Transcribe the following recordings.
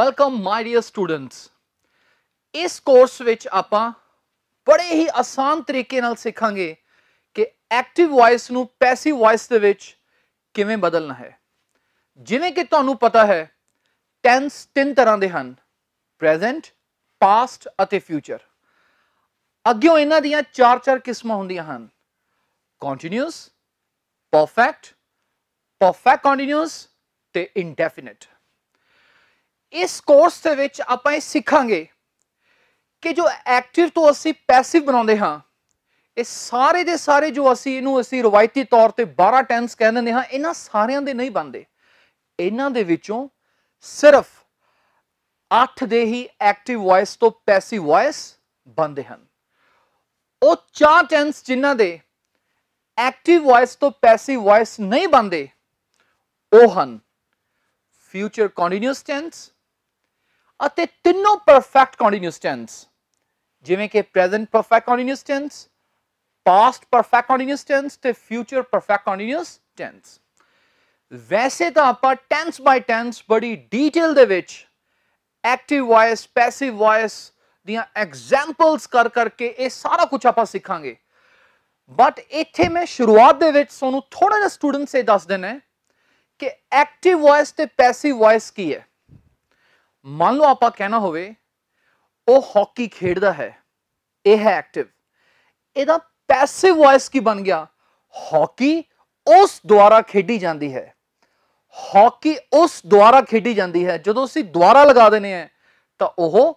Welcome my dear students ਇਸ course ਵਿੱਚ ਆਪਾਂ ਬੜੇ ਹੀ ਆਸਾਨ ਤਰੀਕੇ ਨਾਲ ਸਿੱਖਾਂਗੇ ਕਿ ਐਕਟਿਵ ਵਾਇਸ ਨੂੰ ਪੈਸਿਵ ਵਾਇਸ ਦੇ ਵਿੱਚ ਕਿਵੇਂ ਬਦਲਣਾ ਹੈ ਜਿਵੇਂ ਕਿ ਤੁਹਾਨੂੰ ਪਤਾ ਹੈ ਟੈਂਸ ਤਿੰਨ ਤਰ੍ਹਾਂ ਦੇ ਹਨ ਪ੍ਰੈਜ਼ੈਂਟ ਪਾਸਟ ਅਤੇ ਫਿਊਚਰ ਅੱਗਿਓ ਇਹਨਾਂ ਦੀਆਂ ਚਾਰ-ਚਾਰ ਕਿਸਮਾਂ ਹੁੰਦੀਆਂ ਹਨ ਕੰਟੀਨਿਊਸ ਪਰਫੈਕਟ ਪਰਫੈਕਟ ਕੰਟੀਨਿਊਸ ਤੇ ਇਨਡੈਫੀਨਿਟ ਇਸ ਕੋਰਸ ਦੇ ਵਿੱਚ ਆਪਾਂ ਇਹ ਸਿੱਖਾਂਗੇ ਕਿ ਜੋ ਐਕਟਿਵ ਤੋਂ ਅਸੀਂ ਪੈਸਿਵ ਬਣਾਉਂਦੇ ਹਾਂ ਇਹ ਸਾਰੇ ਦੇ ਸਾਰੇ ਜੋ ਅਸੀਂ ਇਹਨੂੰ ਅਸੀਂ ਰਵਾਇਤੀ ਤੌਰ ਤੇ 12 ਟੈਂਸ ਕਹਿ ਦਿੰਦੇ ਹਾਂ ਇਹਨਾਂ ਸਾਰਿਆਂ ਦੇ ਨਹੀਂ ਬਣਦੇ ਇਹਨਾਂ ਦੇ ਵਿੱਚੋਂ ਸਿਰਫ 8 ਦੇ ਹੀ ਐਕਟਿਵ ਵਾਇਸ ਤੋਂ ਪੈਸਿਵ ਵਾਇਸ ਬਣਦੇ ਹਨ ਉਹ ਚਾਰ ਟੈਂਸ ਜਿਨ੍ਹਾਂ ਦੇ ਐਕਟਿਵ ਵਾਇਸ ਤੋਂ ਪੈਸਿਵ ਵਾਇਸ ਨਹੀਂ ਬਣਦੇ ਉਹ ਹਨ ਫਿਊਚਰ ਕੰਟੀਨਿਊਸ ਟੈਂਸ ਅਤੇ ਤਿੰਨੋਂ ਪਰਫੈਕਟ ਕੰਟੀਨਿਊਸ ਟੈਂਸ ਜਿਵੇਂ ਕਿ present perfect continuous tense past perfect continuous tense ਤੇ ਫਿਊਚਰ ਪਰਫੈਕਟ ਕੰਟੀਨਿਊਸ ਟੈਂਸ ਵੈਸੇ ਤਾਂ ਆਪਾਂ ਟੈਂਸ ਬਾਈ ਟੈਂਸ ਬੜੀ ਡੀਟੇਲ ਦੇ ਵਿੱਚ ਐਕਟਿਵ ਵਾਇਸ ਪੈਸਿਵ ਵਾਇਸ ਦੀਆਂ ਐਗਜ਼ਾਮਪਲਸ ਕਰ ਕਰਕੇ ਇਹ ਸਾਰਾ ਕੁਝ ਆਪਾਂ ਸਿੱਖਾਂਗੇ ਬਟ ਇੱਥੇ ਮੈਂ ਸ਼ੁਰੂਆਤ ਦੇ ਵਿੱਚ ਤੁਹਾਨੂੰ ਥੋੜਾ ਜਿਹਾ ਸਟੂਡੈਂਟਸ ਇਹ ਦੱਸ ਦੇਣਾ ਕਿ ਐਕਟਿਵ ਵਾਇਸ ਤੇ ਪੈਸਿਵ ਵਾਇਸ ਕੀ ਹੈ ਮੰਨ ਲਓ ਆਪਾਂ ਕਹਿਣਾ ਹੋਵੇ ਉਹ ਹਾਕੀ ਖੇਡਦਾ ਹੈ ਇਹ ਹੈ ਐਕਟਿਵ ਇਹਦਾ ਪੈਸਿਵ ਵੌਇਸ ਕੀ ਬਣ ਗਿਆ ਹਾਕੀ ਉਸ ਦੁਆਰਾ ਖੇਡੀ ਜਾਂਦੀ ਹੈ ਹਾਕੀ ਉਸ ਦੁਆਰਾ ਖੇਡੀ ਜਾਂਦੀ ਹੈ ਜਦੋਂ ਅਸੀਂ ਦੁਆਰਾ ਲਗਾ ਦਿੰਨੇ ਆ ਤਾਂ ਉਹ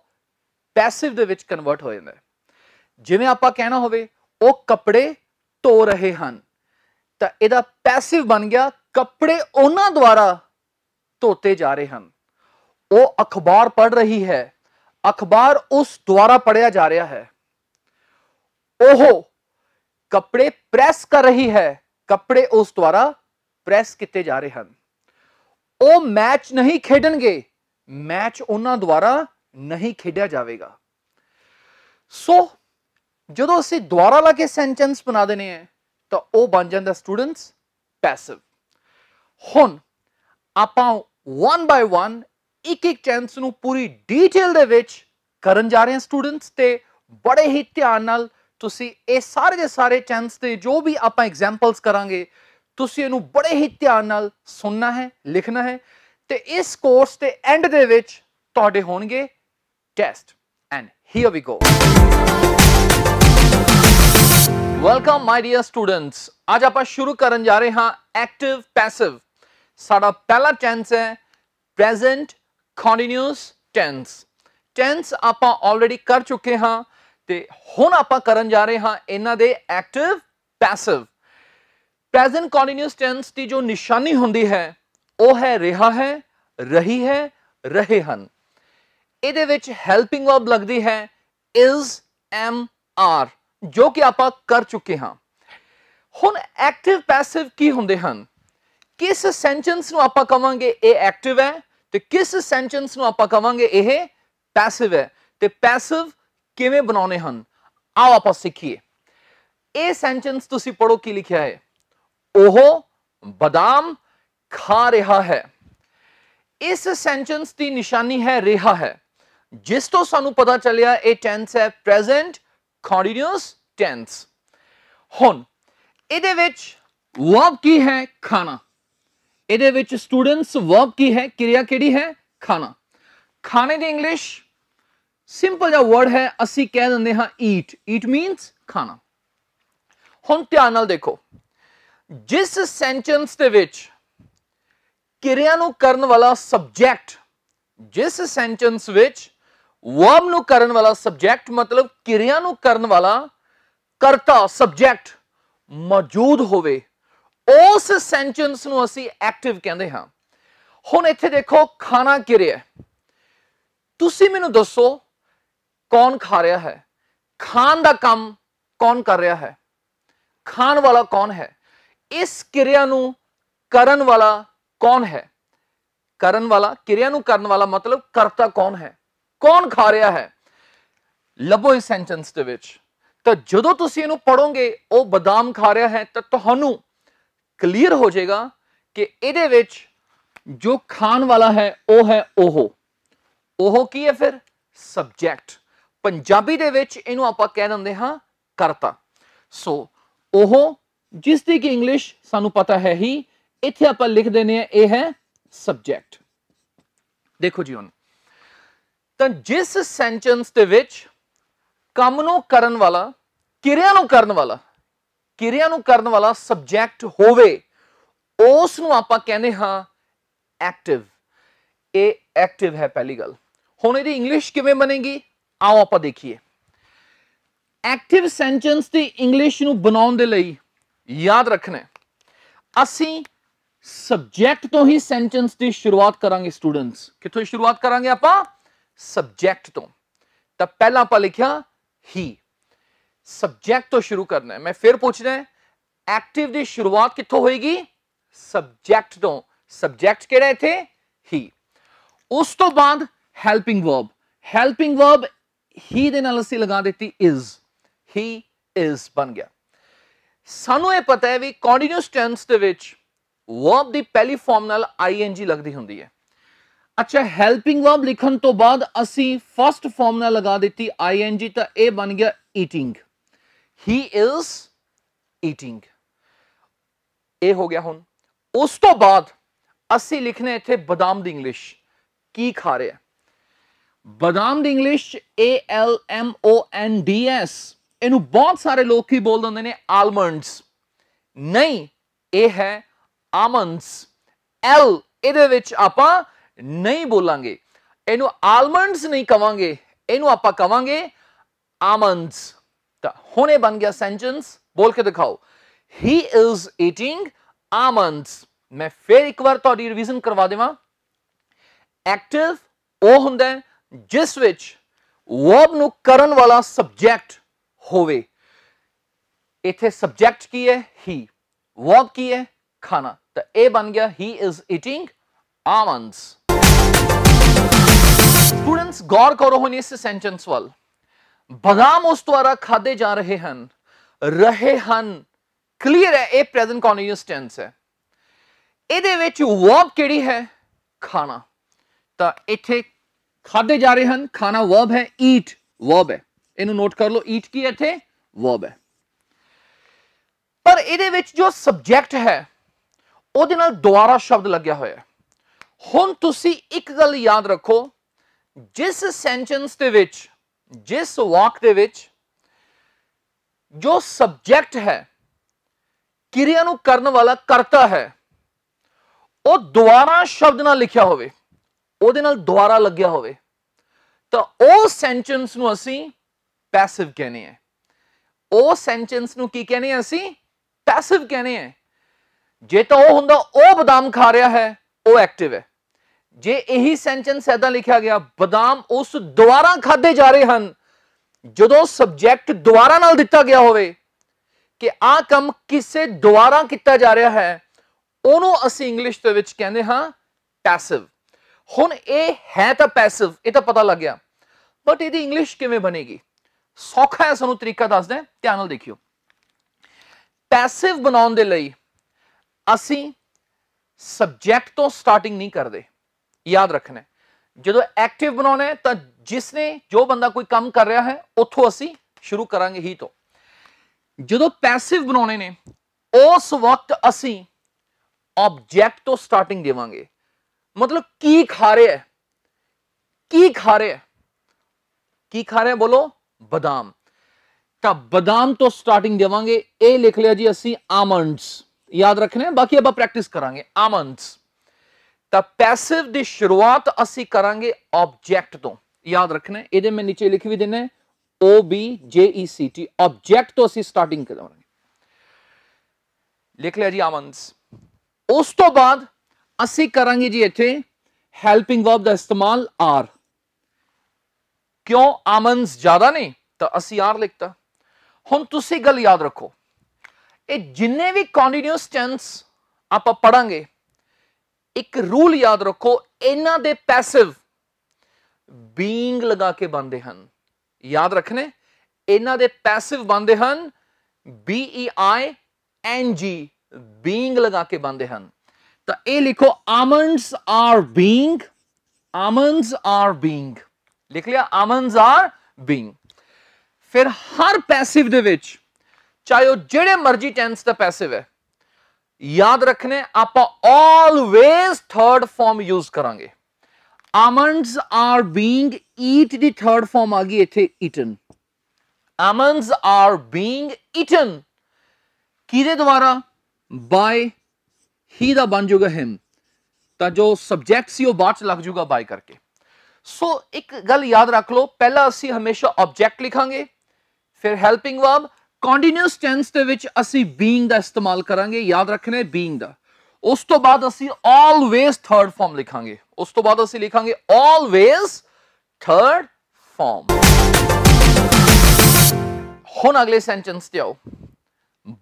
ਪੈਸਿਵ ਦੇ ਵਿੱਚ ਕਨਵਰਟ ਹੋ ਜਾਂਦਾ ਜਿਵੇਂ ਆਪਾਂ ਕਹਿਣਾ ਹੋਵੇ ਉਹ ਕੱਪੜੇ ਧੋ ਰਹੇ ਹਨ ਤਾਂ ਇਹਦਾ ਪੈਸਿਵ ਬਣ ਗਿਆ ਕੱਪੜੇ ਉਹਨਾਂ ਦੁਆਰਾ ਧੋਤੇ ਜਾ ਰਹੇ ਹਨ वो अखबार पढ़ रही है अखबार उस द्वारा पढ़िया जा रहा है ओहो कपड़े प्रेस कर रही है कपड़े उस द्वारा प्रेस किए जा रहे हैं ओ मैच नहीं खेडेंगे मैच उन्होंने द्वारा नहीं खेडिया जाएगा सो जो असि द्वारा ला के सेंटेंस बना देने हैं तो वह बन जाता स्टूडेंट्स पैसिव हम आप वन बाय वन ਇੱਕ ਇੱਕ ਟੈਂਸ ਨੂੰ ਪੂਰੀ ਡੀਟੇਲ ਦੇ ਵਿੱਚ ਕਰਨ ਜਾ ਰਹੇ ਹਾਂ ਸਟੂਡੈਂਟਸ ਤੇ ਬੜੇ ਹੀ ਧਿਆਨ ਨਾਲ ਤੁਸੀਂ ਇਹ ਸਾਰੇ ਦੇ ਸਾਰੇ ਟੈਂਸ ਤੇ ਜੋ ਵੀ ਆਪਾਂ ਐਗਜ਼ਾਮਪਲਸ ਕਰਾਂਗੇ ਤੁਸੀਂ ਇਹਨੂੰ ਬੜੇ ਹੀ ਧਿਆਨ ਨਾਲ ਸੁਣਨਾ ਹੈ ਲਿਖਣਾ ਹੈ ਤੇ ਇਸ ਕੋਰਸ ਦੇ ਐਂਡ ਦੇ ਵਿੱਚ ਤੁਹਾਡੇ ਹੋਣਗੇ test and here we go welcome my dear students ਅੱਜ ਆਪਾਂ ਸ਼ੁਰੂ ਕਰਨ ਜਾ ਰਹੇ ਹਾਂ ਐਕਟਿਵ ਪੈਸਿਵ ਸਾਡਾ ਪਹਿਲਾ ਟੈਂਸ ਹੈ ਪ੍ਰੈਜ਼ੈਂਟ ਕੰਟੀਨਿਊਸ ਟੈਂਸ ਟੈਂਸ ਆਪਾਂ ਆਲਰੇਡੀ ਕਰ ਚੁੱਕੇ ਹਾਂ ਤੇ ਹੁਣ ਆਪਾਂ ਕਰਨ ਜਾ ਰਹੇ ਹਾਂ ਇਹਨਾਂ ਦੇ active passive present continuous tense ਦੀ ਜੋ ਨਿਸ਼ਾਨੀ ਹੁੰਦੀ ਹੈ ਉਹ ਹੈ ਰਿਹਾ ਹੈ ਰਹੀ ਹੈ ਰਹੇ ਹਨ ਇਹਦੇ ਵਿੱਚ ਹੈਲਪਿੰਗ ਵਰਬ ਲੱਗਦੀ ਹੈ ਇਜ਼ ਐਮ ਆਰ ਜੋ ਕਿ ਆਪਾਂ ਕਰ ਚੁੱਕੇ ਹਾਂ ਹੁਣ ਐਕਟਿਵ ਪੈਸਿਵ ਕੀ ਹੁੰਦੇ ਹਨ ਕਿਸ ਸੈਂਟੈਂਸ ਨੂੰ ਆਪਾਂ ਕਵਾਂਗੇ ਇਹ ਐਕਟਿਵ ਹੈ ਤੇ ਕਿਸ ਸੈਂਟੈਂਸ ਨੂੰ ਆਪਾਂ ਕਵਾਂਗੇ ਇਹ ਪੈਸਿਵ ਹੈ ਤੇ ਪੈਸਿਵ ਕਿਵੇਂ ਬਣਾਉਨੇ ਹਨ ਆਓ ਆਪਾਂ ਸਿੱਖੀਏ ਇਹ ਸੈਂਟੈਂਸ ਤੁਸੀਂ ਪੜੋ ਕੀ ਲਿਖਿਆ ਹੈ ਉਹ ਬਦਾਮ ਖਾ ਰਿਹਾ ਹੈ ਇਸ ਸੈਂਟੈਂਸ ਦੀ ਨਿਸ਼ਾਨੀ ਹੈ ਰਿਹਾ ਹੈ ਜਿਸ ਤੋਂ ਸਾਨੂੰ ਪਤਾ ਚੱਲਿਆ ਇਹ ਟੈਂਸ ਹੈ ਪ੍ਰੈਜ਼ੈਂਟ ਕੰਟੀਨਿਊਸ ਟੈਂਸ ਹੁਣ ਇਹਦੇ ਵਿੱਚ ਵਰਬ ਕੀ ਹੈ ਖਾਣਾ ਇਹਦੇ ਵਿੱਚ ਸਟੂਡੈਂਟਸ ਵਰਬ ਕੀ ਹੈ ਕਿਰਿਆ ਕਿਹੜੀ ਹੈ ਖਾਣਾ ਖਾਣੇ ਦੀ ਇੰਗਲਿਸ਼ ਸਿੰਪਲ ਜਿਹਾ ਵਰਡ ਹੈ ਅਸੀਂ ਕਹਿ ਦਿੰਦੇ ਹਾਂ ਈਟ ਈਟ ਮੀਨਸ ਖਾਣਾ ਹੁਣ ਧਿਆਨ ਨਾਲ ਦੇਖੋ ਜਿਸ ਸੈਂਟੈਂਸ ਦੇ ਵਿੱਚ ਕਿਰਿਆ ਨੂੰ ਕਰਨ ਵਾਲਾ ਸਬਜੈਕਟ ਜਿਸ ਸੈਂਟੈਂਸ ਵਿੱਚ ਵਰਬ ਨੂੰ ਕਰਨ ਵਾਲਾ ਸਬਜੈਕਟ ਮਤਲਬ ਕਿਰਿਆ ਨੂੰ ਕਰਨ ਵਾਲਾ ਕਰਤਾ ਸਬਜੈਕਟ ਮੌਜੂਦ ਹੋਵੇ ਉਸ ਸੈਂਟੈਂਸ ਨੂੰ ਅਸੀਂ ਐਕਟਿਵ ਕਹਿੰਦੇ ਹਾਂ ਹੁਣ ਇੱਥੇ ਦੇਖੋ ਖਾਣਾ ਕਿਰਿਆ ਤੁਸੀਂ ਮੈਨੂੰ ਦੱਸੋ ਕੌਣ ਖਾ ਰਿਹਾ ਹੈ ਖਾਣ ਦਾ ਕੰਮ ਕੌਣ ਕਰ ਰਿਹਾ ਹੈ ਖਾਣ ਵਾਲਾ ਕੌਣ ਹੈ ਇਸ ਕਿਰਿਆ ਨੂੰ ਕਰਨ ਵਾਲਾ ਕੌਣ ਹੈ ਕਰਨ ਵਾਲਾ ਕਿਰਿਆ ਨੂੰ ਕਰਨ ਵਾਲਾ ਮਤਲਬ ਕਰਤਾ ਕੌਣ ਹੈ ਕੌਣ ਖਾ ਰਿਹਾ ਹੈ ਲੱਭੋ ਇਸ ਸੈਂਟੈਂਸ ਦੇ ਵਿੱਚ ਤਾਂ ਜਦੋਂ ਤੁਸੀਂ ਇਹਨੂੰ ਪੜੋਗੇ ਉਹ ਬਦਾਮ ਖਾ ਰਿਹਾ ਹੈ ਤਾਂ ਤੁਹਾਨੂੰ ਕਲੀਅਰ ਹੋ ਜਾਏਗਾ ਕਿ ਇਹਦੇ ਵਿੱਚ ਜੋ ਖਾਣ ਵਾਲਾ ਹੈ ਉਹ ਹੈ ਉਹ ਉਹ ਕੀ ਹੈ ਫਿਰ ਸਬਜੈਕਟ ਪੰਜਾਬੀ ਦੇ ਵਿੱਚ ਇਹਨੂੰ ਆਪਾਂ ਕਹਿ ਦਿੰਦੇ ਹਾਂ ਕਰਤਾ ਸੋ ਉਹ ਜਿਸ ਦੀ ਕਿ ਇੰਗਲਿਸ਼ ਸਾਨੂੰ ਪਤਾ ਹੈ ਹੀ ਇੱਥੇ ਆਪਾਂ ਲਿਖ ਦਿੰਦੇ ਆ ਇਹ ਹੈ ਸਬਜੈਕਟ ਦੇਖੋ ਜੀ ਹੁਣ ਤਾਂ ਜਿਸ ਸੈਂਟੈਂਸ ਦੇ ਵਿੱਚ ਕੰਮ ਨੂੰ ਕਰਨ ਵਾਲਾ ਕਿਰਿਆ ਨੂੰ ਕਰਨ ਵਾਲਾ ਕਿਰਿਆ ਨੂੰ ਕਰਨ ਵਾਲਾ ਸਬਜੈਕਟ ਹੋਵੇ ਉਸ ਨੂੰ ਆਪਾਂ ਕਹਿੰਦੇ ਹਾਂ ਐਕਟਿਵ ਇਹ ਐਕਟਿਵ ਹੈ ਪਹਿਲੀ ਗੱਲ ਹੁਣ ਇਹਦੀ ਇੰਗਲਿਸ਼ ਕਿਵੇਂ ਬਣੇਗੀ ਆਓ ਆਪਾਂ ਦੇਖੀਏ ਐਕਟਿਵ ਸੈਂਟੈਂਸ ਦੀ ਇੰਗਲਿਸ਼ ਨੂੰ ਬਣਾਉਣ ਦੇ ਲਈ ਯਾਦ ਰੱਖਣਾ ਅਸੀਂ ਸਬਜੈਕਟ ਤੋਂ ਹੀ ਸੈਂਟੈਂਸ ਦੀ ਸ਼ੁਰੂਆਤ ਕਰਾਂਗੇ ਸਟੂਡੈਂਟਸ ਕਿੱਥੋਂ ਸ਼ੁਰੂਆਤ ਕਰਾਂਗੇ ਆਪਾਂ ਸਬਜੈਕਟ ਤੋਂ ਤਾਂ ਪਹਿਲਾਂ ਆਪਾਂ ਲਿਖਿਆ ਹੀ ਸਬਜੈਕਟ ਤੋਂ ਸ਼ੁਰੂ ਕਰਨਾ ਹੈ ਮੈਂ ਫਿਰ ਪੁੱਛਣਾ ਹੈ ਐਕਟਿਵ ਦੀ ਸ਼ੁਰੂਆਤ ਕਿੱਥੋਂ ਹੋਏਗੀ ਸਬਜੈਕਟ ਤੋਂ ਸਬਜੈਕਟ ਕਿਹੜਾ ਇਥੇ ਹੀ ਉਸ ਤੋਂ ਬਾਅਦ ਹੈਲਪਿੰਗ ਵਰਬ ਹੈਲਪਿੰਗ ਵਰਬ ਹੀ ਦੇ ਨਾਲ ਅਸੀਂ ਲਗਾ ਦਿੱਤੀ ਇਜ਼ ਹੀ ਇਜ਼ ਬਣ ਗਿਆ ਸਾਨੂੰ ਇਹ ਪਤਾ ਹੈ ਵੀ ਕੰਟੀਨਿਊਸ ਟੈਂਸ ਦੇ ਵਿੱਚ ਵਰਬ ਦੀ ਪਹਿਲੀ ਫਾਰਮ ਨਾਲ ing ਲੱਗਦੀ ਹੁੰਦੀ ਹੈ ਅੱਛਾ ਹੈਲਪਿੰਗ ਵਰਬ ਲਿਖਣ ਤੋਂ ਬਾਅਦ ਅਸੀਂ ਫਸਟ ਫਾਰਮ ਨਾਲ ਲਗਾ ਦਿੱਤੀ ing ਤਾਂ ਇਹ ਬਣ ਗਿਆ ਈਟਿੰਗ ਹੀ ਇਜ਼ ਈਟਿੰਗ ਇਹ ਹੋ ਗਿਆ ਹੁਣ ਉਸ ਤੋਂ ਬਾਅਦ ਅਸੀਂ ਲਿਖਨੇ ਇੱਥੇ ਬਦਾਮ ਦੀ ਇੰਗਲਿਸ਼ ਕੀ ਖਾ ਰਿਹਾ ਬਦਾਮ ਦੀ English A L M O N D S ਇਹਨੂੰ ਬਹੁਤ ਸਾਰੇ ਲੋਕ ਕੀ ਬੋਲ ਦਿੰਦੇ ਨੇ ਆਲਮੰਡਸ ਨਹੀਂ ਇਹ ਹੈ ਆਮੰਡਸ L ਇਹਦੇ ਵਿੱਚ ਆਪਾਂ ਨਹੀਂ ਬੋਲਾਂਗੇ ਇਹਨੂੰ ਆਲਮੰਡਸ ਨਹੀਂ ਕਵਾਂਗੇ ਇਹਨੂੰ ਆਪਾਂ ਕਵਾਂਗੇ ਆਮੰਡਸ ਹੁਣੇ ਬਣ ਗਿਆ ਸੈਂਟੈਂਸ ਬੋਲ ਕੇ ਦਿਖਾਓ ਹੀ ਇਜ਼ ਈਟਿੰਗ ਆਮੰਡਸ ਮੈਂ ਫੇਰ ਇੱਕ ਵਾਰ ਤੁਹਾਡੀ ਰਿਵੀਜ਼ਨ ਕਰਵਾ ਦੇਵਾਂ ਐਕਟਿਵ ਉਹ ਹੁੰਦਾ ਹੈ ਜਿਸ ਵਿੱਚ ਵਰਬ ਨੂੰ ਕਰਨ ਵਾਲਾ ਸਬਜੈਕਟ ਹੋਵੇ ਇੱਥੇ ਸਬਜੈਕਟ ਕੀ ਹੈ ਹੀ ਵਰਬ ਕੀ ਹੈ ਖਾਣਾ ਤਾਂ ਇਹ ਬਣ ਗਿਆ he is eating almonds students ਗੌਰ ਕਰੋ ਹੁਣ ਇਸ ਸੈਂਟੈਂਸ ਵੱਲ ਬਦਾਮ ਉਸ ਦੁਆਰਾ ਖਾਦੇ ਜਾ ਰਹੇ ਹਨ ਰਹੇ ਹਨ ਕਲੀਅਰ ਹੈ ਇਹ ਪ੍ਰੈਜ਼ੈਂਟ ਕੰਟੀਨਿਊਸ ਟੈਂਸ ਹੈ ਇਹਦੇ ਵਿੱਚ ਵਰਬ ਕਿਹੜੀ ਹੈ ਖਾਣਾ ਤਾਂ ਇੱਥੇ ਖਾਦੇ ਜਾ ਰਹੇ ਹਨ ਖਾਣਾ ਵਰਬ ਹੈ ਈਟ ਵਰਬ ਹੈ ਇਹਨੂੰ ਨੋਟ ਕਰ ਲਓ ਈਟ ਕੀ ਇੱਥੇ ਵਰਬ ਹੈ ਪਰ ਇਹਦੇ ਵਿੱਚ ਜੋ ਸਬਜੈਕਟ ਹੈ ਉਹਦੇ ਨਾਲ ਦੁਆਰਾ ਸ਼ਬਦ ਲੱਗਿਆ ਹੋਇਆ ਹੈ ਹੁਣ ਤੁਸੀਂ ਇੱਕ ਗੱਲ ਯਾਦ ਰੱਖੋ ਜਿਸ ਸੈਂਟੈਂਸ ਦੇ ਵਿੱਚ ਜਿਸ ਵਾਕ ਦੇ ਵਿੱਚ ਜੋ ਸਬਜੈਕਟ ਹੈ ਕਿਰਿਆ ਨੂੰ ਕਰਨ ਵਾਲਾ ਕਰਤਾ ਹੈ ਉਹ ਦੁਆਰਾ ਸ਼ਬਦ ਨਾਲ ਲਿਖਿਆ ਹੋਵੇ ਉਹਦੇ ਨਾਲ ਦੁਆਰਾ ਲੱਗਿਆ ਹੋਵੇ ਤਾਂ ਉਹ ਸੈਂਟੈਂਸ ਨੂੰ ਅਸੀਂ ਪੈਸਿਵ ਕਹਿੰਦੇ ਆ ਉਹ ਸੈਂਟੈਂਸ ਨੂੰ ਕੀ ਕਹਿੰਦੇ ਆ ਅਸੀਂ ਪੈਸਿਵ ਕਹਿੰਦੇ ਆ ਜੇ ਤਾਂ ਉਹ ਹੁੰਦਾ ਉਹ ਬਦਾਮ ਖਾ ਰਿਹਾ ਹੈ ਉਹ ਐਕਟਿਵ ਹੈ ਜੇ ਇਹੀ ਸੈਂਟੈਂਸ ਐਦਾਂ ਲਿਖਿਆ ਗਿਆ ਬਦਾਮ ਉਸ ਦੁਆਰਾ ਖਾਦੇ ਜਾ ਰਹੇ ਹਨ ਜਦੋਂ ਸਬਜੈਕਟ ਦੁਆਰਾ ਨਾਲ ਦਿੱਤਾ ਗਿਆ ਹੋਵੇ ਕਿ ਆ ਕੰਮ ਕਿਸੇ ਦੁਆਰਾ ਕੀਤਾ ਜਾ ਰਿਹਾ ਹੈ ਉਹਨੂੰ ਅਸੀਂ ਇੰਗਲਿਸ਼ ਦੇ ਵਿੱਚ ਕਹਿੰਦੇ ਹਾਂ ਪੈਸਿਵ ਹੁਣ ਇਹ ਹੈ ਤਾਂ ਪੈਸਿਵ ਇਹ ਤਾਂ ਪਤਾ ਲੱਗ ਗਿਆ ਬਟ ਇਹਦੀ ਇੰਗਲਿਸ਼ ਕਿਵੇਂ ਬਣੇਗੀ ਸੌਖਾ ਹੈ ਸਾਨੂੰ ਤਰੀਕਾ ਦੱਸਦੇ ਧਿਆਨ ਨਾਲ ਦੇਖਿਓ ਪੈਸਿਵ ਬਣਾਉਣ ਦੇ ਲਈ ਅਸੀਂ ਸਬਜੈਕਟ ਤੋਂ ਸਟਾਰਟਿੰਗ ਨਹੀਂ ਕਰਦੇ याद रखना है जो तो एक्टिव बनाने तो जिसने जो बंदा कोई काम कर रहा है उतो असी शुरू करा ही तो जो तो पैसिव बनाने ने उस वक्त असी ऑबजैक्ट तो स्टार्टिंग देवे मतलब की खा रहे है की खा रहे है की खा रहे है बोलो बदाम तो बदम तो स्टार्टिंग देवे ये लिख लिया जी असी आमंड याद रखने बाकी आप प्रैक्टिस करा आमंड्स पैसिव की शुरुआत असी करा ऑबजैक्ट तो याद रखना ये मैं नीचे लिख भी दिना O B J E C e T object तो अभी स्टार्टिंग करेंगे लिख लिया जी आमंस उस तो बाद असी करा जी इतने हैल्पिंग वर्ब का इस्तेमाल आर क्यों आमंस ज्यादा ने तो असी आर लिखता हम तुम गल याद रखो ये जिन्हें भी कॉन्टीन्यूस टेंस आप पढ़ा ਇੱਕ ਰੂਲ ਯਾਦ ਰੱਖੋ ਇਹਨਾਂ ਦੇ ਪੈਸਿਵ ਬੀਇੰਗ ਲਗਾ ਕੇ ਬੰਦੇ ਹਨ ਯਾਦ ਰੱਖਣੇ ਇਹਨਾਂ ਦੇ ਪੈਸਿਵ ਬੰਦੇ ਹਨ ਬੀ ਈ ਆਈ ਐਨ ਜੀ ਬੀਇੰਗ ਲਗਾ ਕੇ ਬੰਦੇ ਹਨ ਤਾਂ ਇਹ ਲਿਖੋ almonds are being almonds are being ਲਿਖ ਲਿਆ ਆਮੰਡਸ ਆਰ ਬੀਇੰਗ ਫਿਰ ਹਰ ਪੈਸਿਵ ਦੇ ਵਿੱਚ ਚਾਹੇ ਉਹ ਜਿਹੜੇ ਮਰਜ਼ੀ ਟੈਂਸ ਦਾ ਪੈਸਿਵ ਹੈ याद रखने आप ऑलवेज थर्ड फॉर्म यूज करा almonds are being eat the third form आ गई इथे eaten almonds are being eaten किदे द्वारा बाय ही द बन जाएगा हिम ता जो सब्जेक्ट सी वो बाच लग जाएगा बाय करके सो एक गल याद रख लो पहला असि हमेशा ऑब्जेक्ट लिखेंगे फिर हेल्पिंग वर्ब ਕੰਟੀਨਿਊਸ ਟੈਂਸ ਦੇ ਵਿੱਚ ਅਸੀਂ ਬੀਇੰਗ ਦਾ ਇਸਤੇਮਾਲ ਕਰਾਂਗੇ ਯਾਦ ਰੱਖਣਾ ਹੈ ਬੀਇੰਗ ਦਾ ਉਸ ਤੋਂ ਬਾਅਦ ਅਸੀਂ ਆਲਵੇਸ ਥਰਡ ਫਾਰਮ ਲਿਖਾਂਗੇ ਉਸ ਤੋਂ ਬਾਅਦ ਅਸੀਂ ਲਿਖਾਂਗੇ ਆਲਵੇਸ ਥਰਡ ਫਾਰਮ ਹੁਣ ਅਗਲੇ ਸੈਂਟੈਂਸ ਤੇ ਆਓ